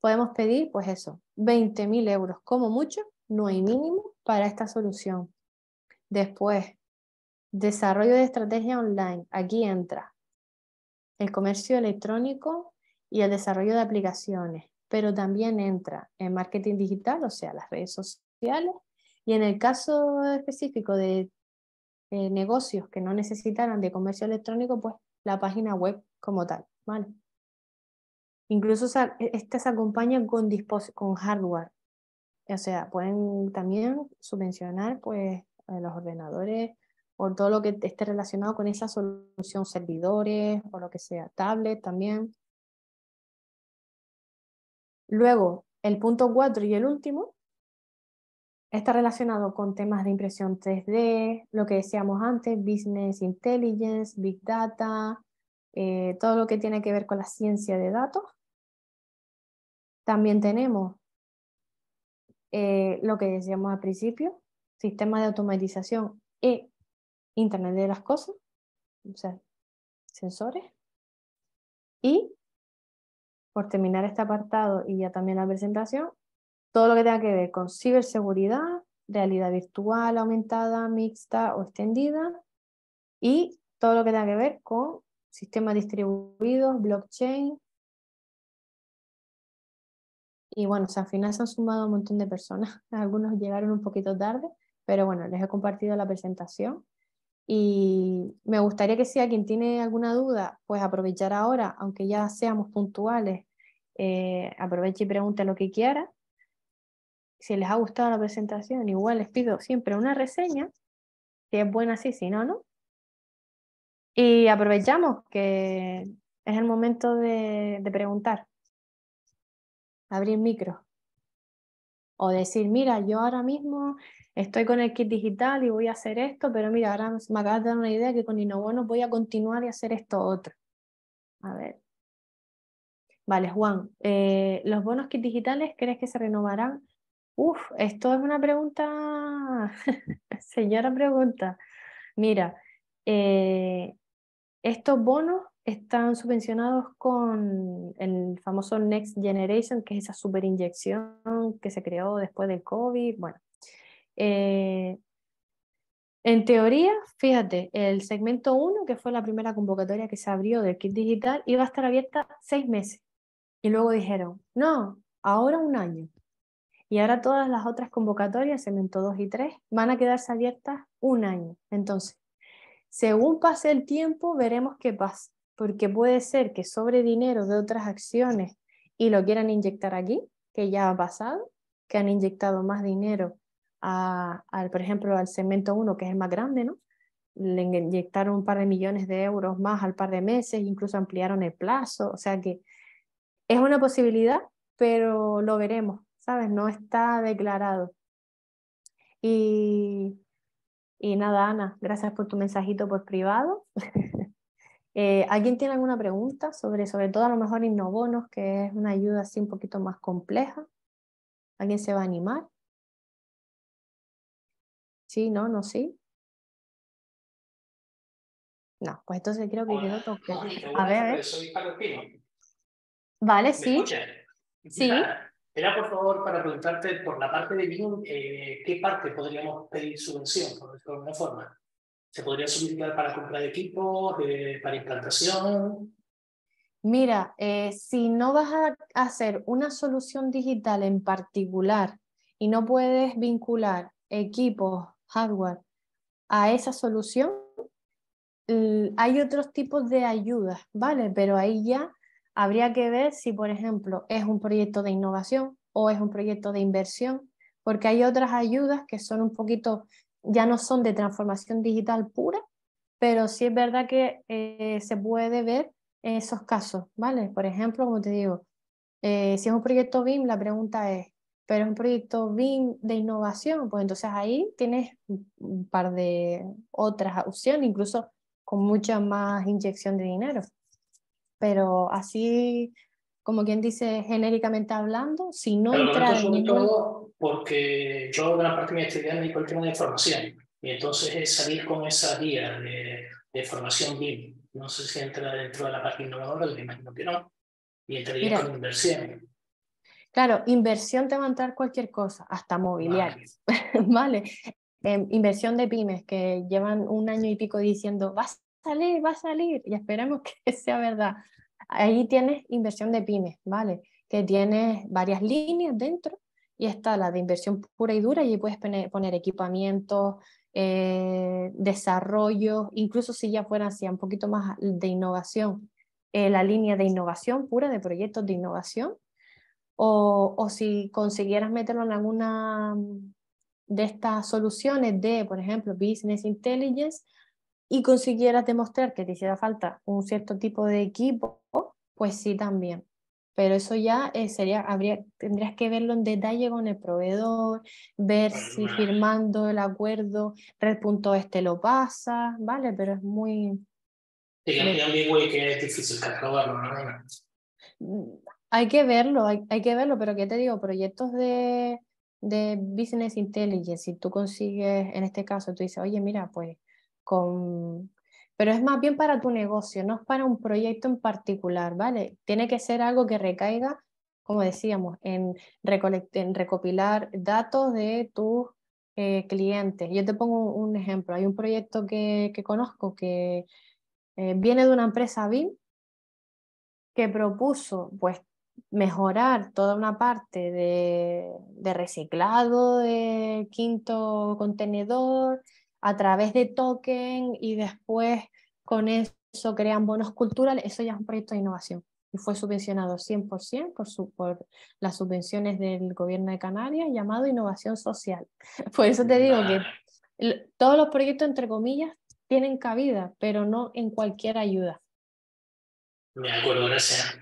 podemos pedir, pues eso, 20.000 euros como mucho, no hay mínimo para esta solución. Después, desarrollo de estrategia online, aquí entra el comercio electrónico y el desarrollo de aplicaciones pero también entra en marketing digital, o sea, las redes sociales, y en el caso específico de eh, negocios que no necesitaran de comercio electrónico, pues la página web como tal, ¿vale? Incluso e, estas se acompañan con, con hardware, o sea, pueden también subvencionar pues los ordenadores o todo lo que esté relacionado con esa solución, servidores o lo que sea, tablet también. Luego, el punto 4 y el último está relacionado con temas de impresión 3D, lo que decíamos antes, business intelligence, big data, eh, todo lo que tiene que ver con la ciencia de datos. También tenemos eh, lo que decíamos al principio, sistemas de automatización e Internet de las Cosas, o sea, sensores. Y por terminar este apartado y ya también la presentación, todo lo que tenga que ver con ciberseguridad, realidad virtual aumentada, mixta o extendida, y todo lo que tenga que ver con sistemas distribuidos, blockchain. Y bueno, al final se han sumado un montón de personas. [laughs] Algunos llegaron un poquito tarde, pero bueno, les he compartido la presentación y me gustaría que si alguien tiene alguna duda, pues aprovechar ahora, aunque ya seamos puntuales, eh, aproveche y pregunte lo que quiera. Si les ha gustado la presentación, igual les pido siempre una reseña, si es buena sí, si no, no. Y aprovechamos que es el momento de, de preguntar, abrir micro o decir, mira, yo ahora mismo estoy con el kit digital y voy a hacer esto, pero mira, ahora me acabas de dar una idea que con Innobonos voy a continuar y hacer esto otro. A ver. Vale, Juan, eh, ¿los bonos kit digitales crees que se renovarán? Uf, esto es una pregunta, [laughs] señora pregunta. Mira, eh, estos bonos están subvencionados con el famoso Next Generation, que es esa superinyección que se creó después del COVID. Bueno, eh, en teoría, fíjate, el segmento 1, que fue la primera convocatoria que se abrió del kit digital, iba a estar abierta seis meses. Y luego dijeron, no, ahora un año. Y ahora todas las otras convocatorias, segmento 2 y 3, van a quedarse abiertas un año. Entonces, según pase el tiempo, veremos qué pasa. Porque puede ser que sobre dinero de otras acciones y lo quieran inyectar aquí, que ya ha pasado, que han inyectado más dinero por ejemplo, al segmento 1, que es el más grande, ¿no? Le inyectaron un par de millones de euros más al par de meses, incluso ampliaron el plazo, o sea que es una posibilidad, pero lo veremos, ¿sabes? No está declarado. Y, y nada, Ana, gracias por tu mensajito por privado. [laughs] Eh, ¿Alguien tiene alguna pregunta sobre, sobre todo a lo mejor Innobonos, que es una ayuda así un poquito más compleja? ¿Alguien se va a animar? sí, no, no, sí. No, pues entonces creo que quedó a ver, Vale, sí. Sí. Era por favor para preguntarte por la parte de BIM, eh, ¿qué parte podríamos pedir subvención, por decirlo de alguna forma? ¿Se podría solicitar para comprar equipos, eh, para implantación? Mira, eh, si no vas a hacer una solución digital en particular y no puedes vincular equipos hardware a esa solución, hay otros tipos de ayudas, ¿vale? Pero ahí ya habría que ver si, por ejemplo, es un proyecto de innovación o es un proyecto de inversión, porque hay otras ayudas que son un poquito, ya no son de transformación digital pura, pero sí es verdad que eh, se puede ver esos casos, ¿vale? Por ejemplo, como te digo, eh, si es un proyecto BIM, la pregunta es, pero es un proyecto BIM de innovación, pues entonces ahí tienes un par de otras opciones, incluso con mucha más inyección de dinero. Pero así, como quien dice, genéricamente hablando, si no pero entra en ningún... todo porque yo gran parte de mi actividad me dedico tema de formación, y entonces es salir con esa guía de, formación BIM. No sé si entra dentro de la parte innovadora, me imagino que no. Y entraría con inversión. Claro, inversión te va a entrar cualquier cosa, hasta mobiliarios, ¿vale? [laughs] Em, inversión de pymes que llevan un año y pico diciendo, va a salir, va a salir, y esperemos que [laughs] sea verdad. Ahí tienes inversión de pymes, ¿vale? Que tienes varias líneas dentro y está la de inversión pura y dura y puedes poner equipamiento, eh, desarrollo, incluso si ya fuera así, un poquito más de innovación, eh, la línea de innovación pura, de proyectos de innovación, o, o si consiguieras meterlo en alguna mm, de estas soluciones de, por ejemplo, Business Intelligence y consiguieras demostrar que te hiciera falta un cierto tipo de equipo, pues sí también. Pero eso ya eh, sería, habría, tendrías que verlo en detalle con el proveedor, ver si firmando el acuerdo, red punto este lo pasa, ¿vale? Pero es muy... Sí, es difícil catalogarlo, ¿no? Mm, hay que verlo, hay, que verlo, pero ¿qué te digo? Proyectos de, Business Intelligence, si tú consigues, en este caso, tú dices, oye, mira, pues con... Pero es más bien para tu negocio, no es para un proyecto en particular, ¿vale? Tiene que ser algo que recaiga, como decíamos, en, en recopilar datos de tus eh, clientes. Yo te pongo un ejemplo, hay un proyecto que, conozco que eh, viene de una empresa BIM que propuso pues mejorar toda una parte de, reciclado de quinto contenedor a través de token y después con eso crean bonos culturales, eso ya es un proyecto de innovación y fue subvencionado 100% por, por las subvenciones del gobierno de Canarias llamado innovación social. [laughs] Por eso te digo que todos los proyectos, entre comillas, tienen cabida, pero no en cualquier ayuda. Me acuerdo, gracias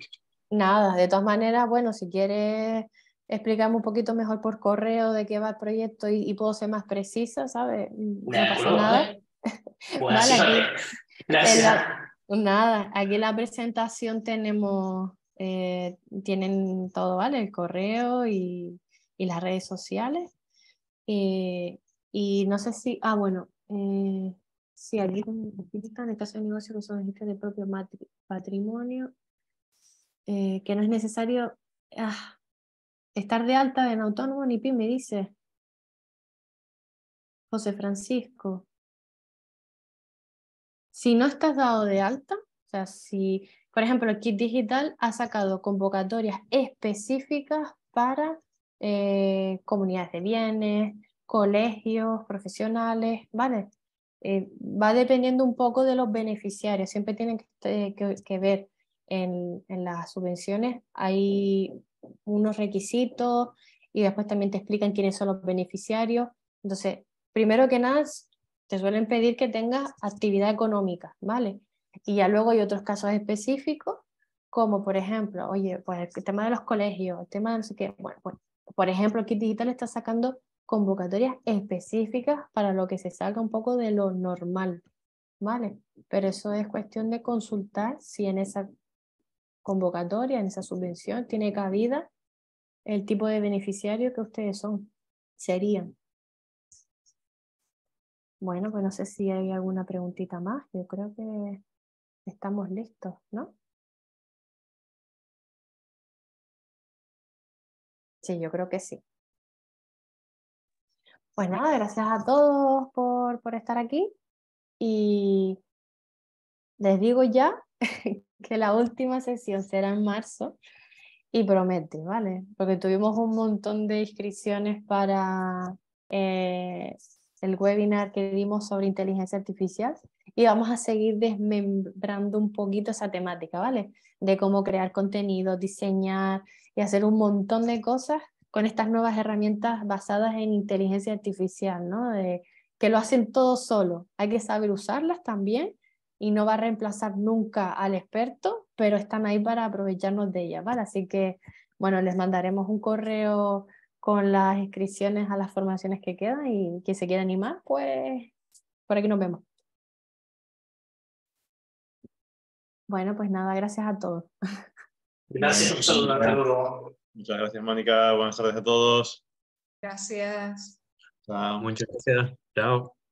nada, de todas maneras, bueno, si quieres explicarme un poquito mejor por correo de qué va el proyecto y, puedo ser más precisa, ¿sabes? Mm, no pasa nada. [laughs] aquí, gracias. La, nada, aquí la presentación tenemos, eh, tienen todo, ¿vale? El correo y, las redes sociales. Eh, y no sé si, ah, bueno, eh, si sí, aquí, aquí el caso de negocio que son registros de propio patrimonio eh, que no es necesario ah, estar de alta en autónomo ni Me dice José Francisco. Si no estás dado de alta, o sea, si, por ejemplo, el Kit Digital ha sacado convocatorias específicas para eh, comunidades de bienes, colegios, profesionales, ¿vale? Eh, va dependiendo un poco de los beneficiarios, siempre tienen que ver en, las subvenciones hay unos requisitos y después también te explican quiénes son los beneficiarios. Entonces, primero que nada, te suelen pedir que tengas actividad económica, ¿vale? Y ya luego hay otros casos específicos, como por ejemplo, oye, pues el tema de los colegios, el tema de Bueno, pues, por ejemplo, Kit Digital está sacando convocatorias específicas para lo que se salga un poco de lo normal, ¿vale? Pero eso es cuestión de consultar si en esa convocatoria, en esa subvención, tiene cabida el tipo de beneficiario que ustedes son, serían. Bueno, pues no sé si hay alguna preguntita más. Yo creo que estamos listos, ¿no? Sí, yo creo que sí. Pues nada, gracias a todos por, por estar aquí y les digo ya [laughs] que la última sesión será en marzo y promete, ¿vale? Porque tuvimos un montón de inscripciones para eh, el webinar que dimos sobre inteligencia artificial y vamos a seguir desmembrando un poquito esa temática, ¿vale? De cómo crear contenido, diseñar y hacer un montón de cosas con estas nuevas herramientas basadas en inteligencia artificial, ¿no? De, que lo hacen todo solo. Hay que saber usarlas también y no va a reemplazar nunca al experto, pero están ahí para aprovecharnos de ella, Así que, bueno, les mandaremos un correo con las inscripciones a las formaciones que quedan y quien se quiera animar, pues por aquí nos vemos. Bueno, pues nada, gracias a todos. Gracias, un saludo a Muchas gracias, Mónica. Buenas tardes a todos. Gracias. Muchas gracias. Chao.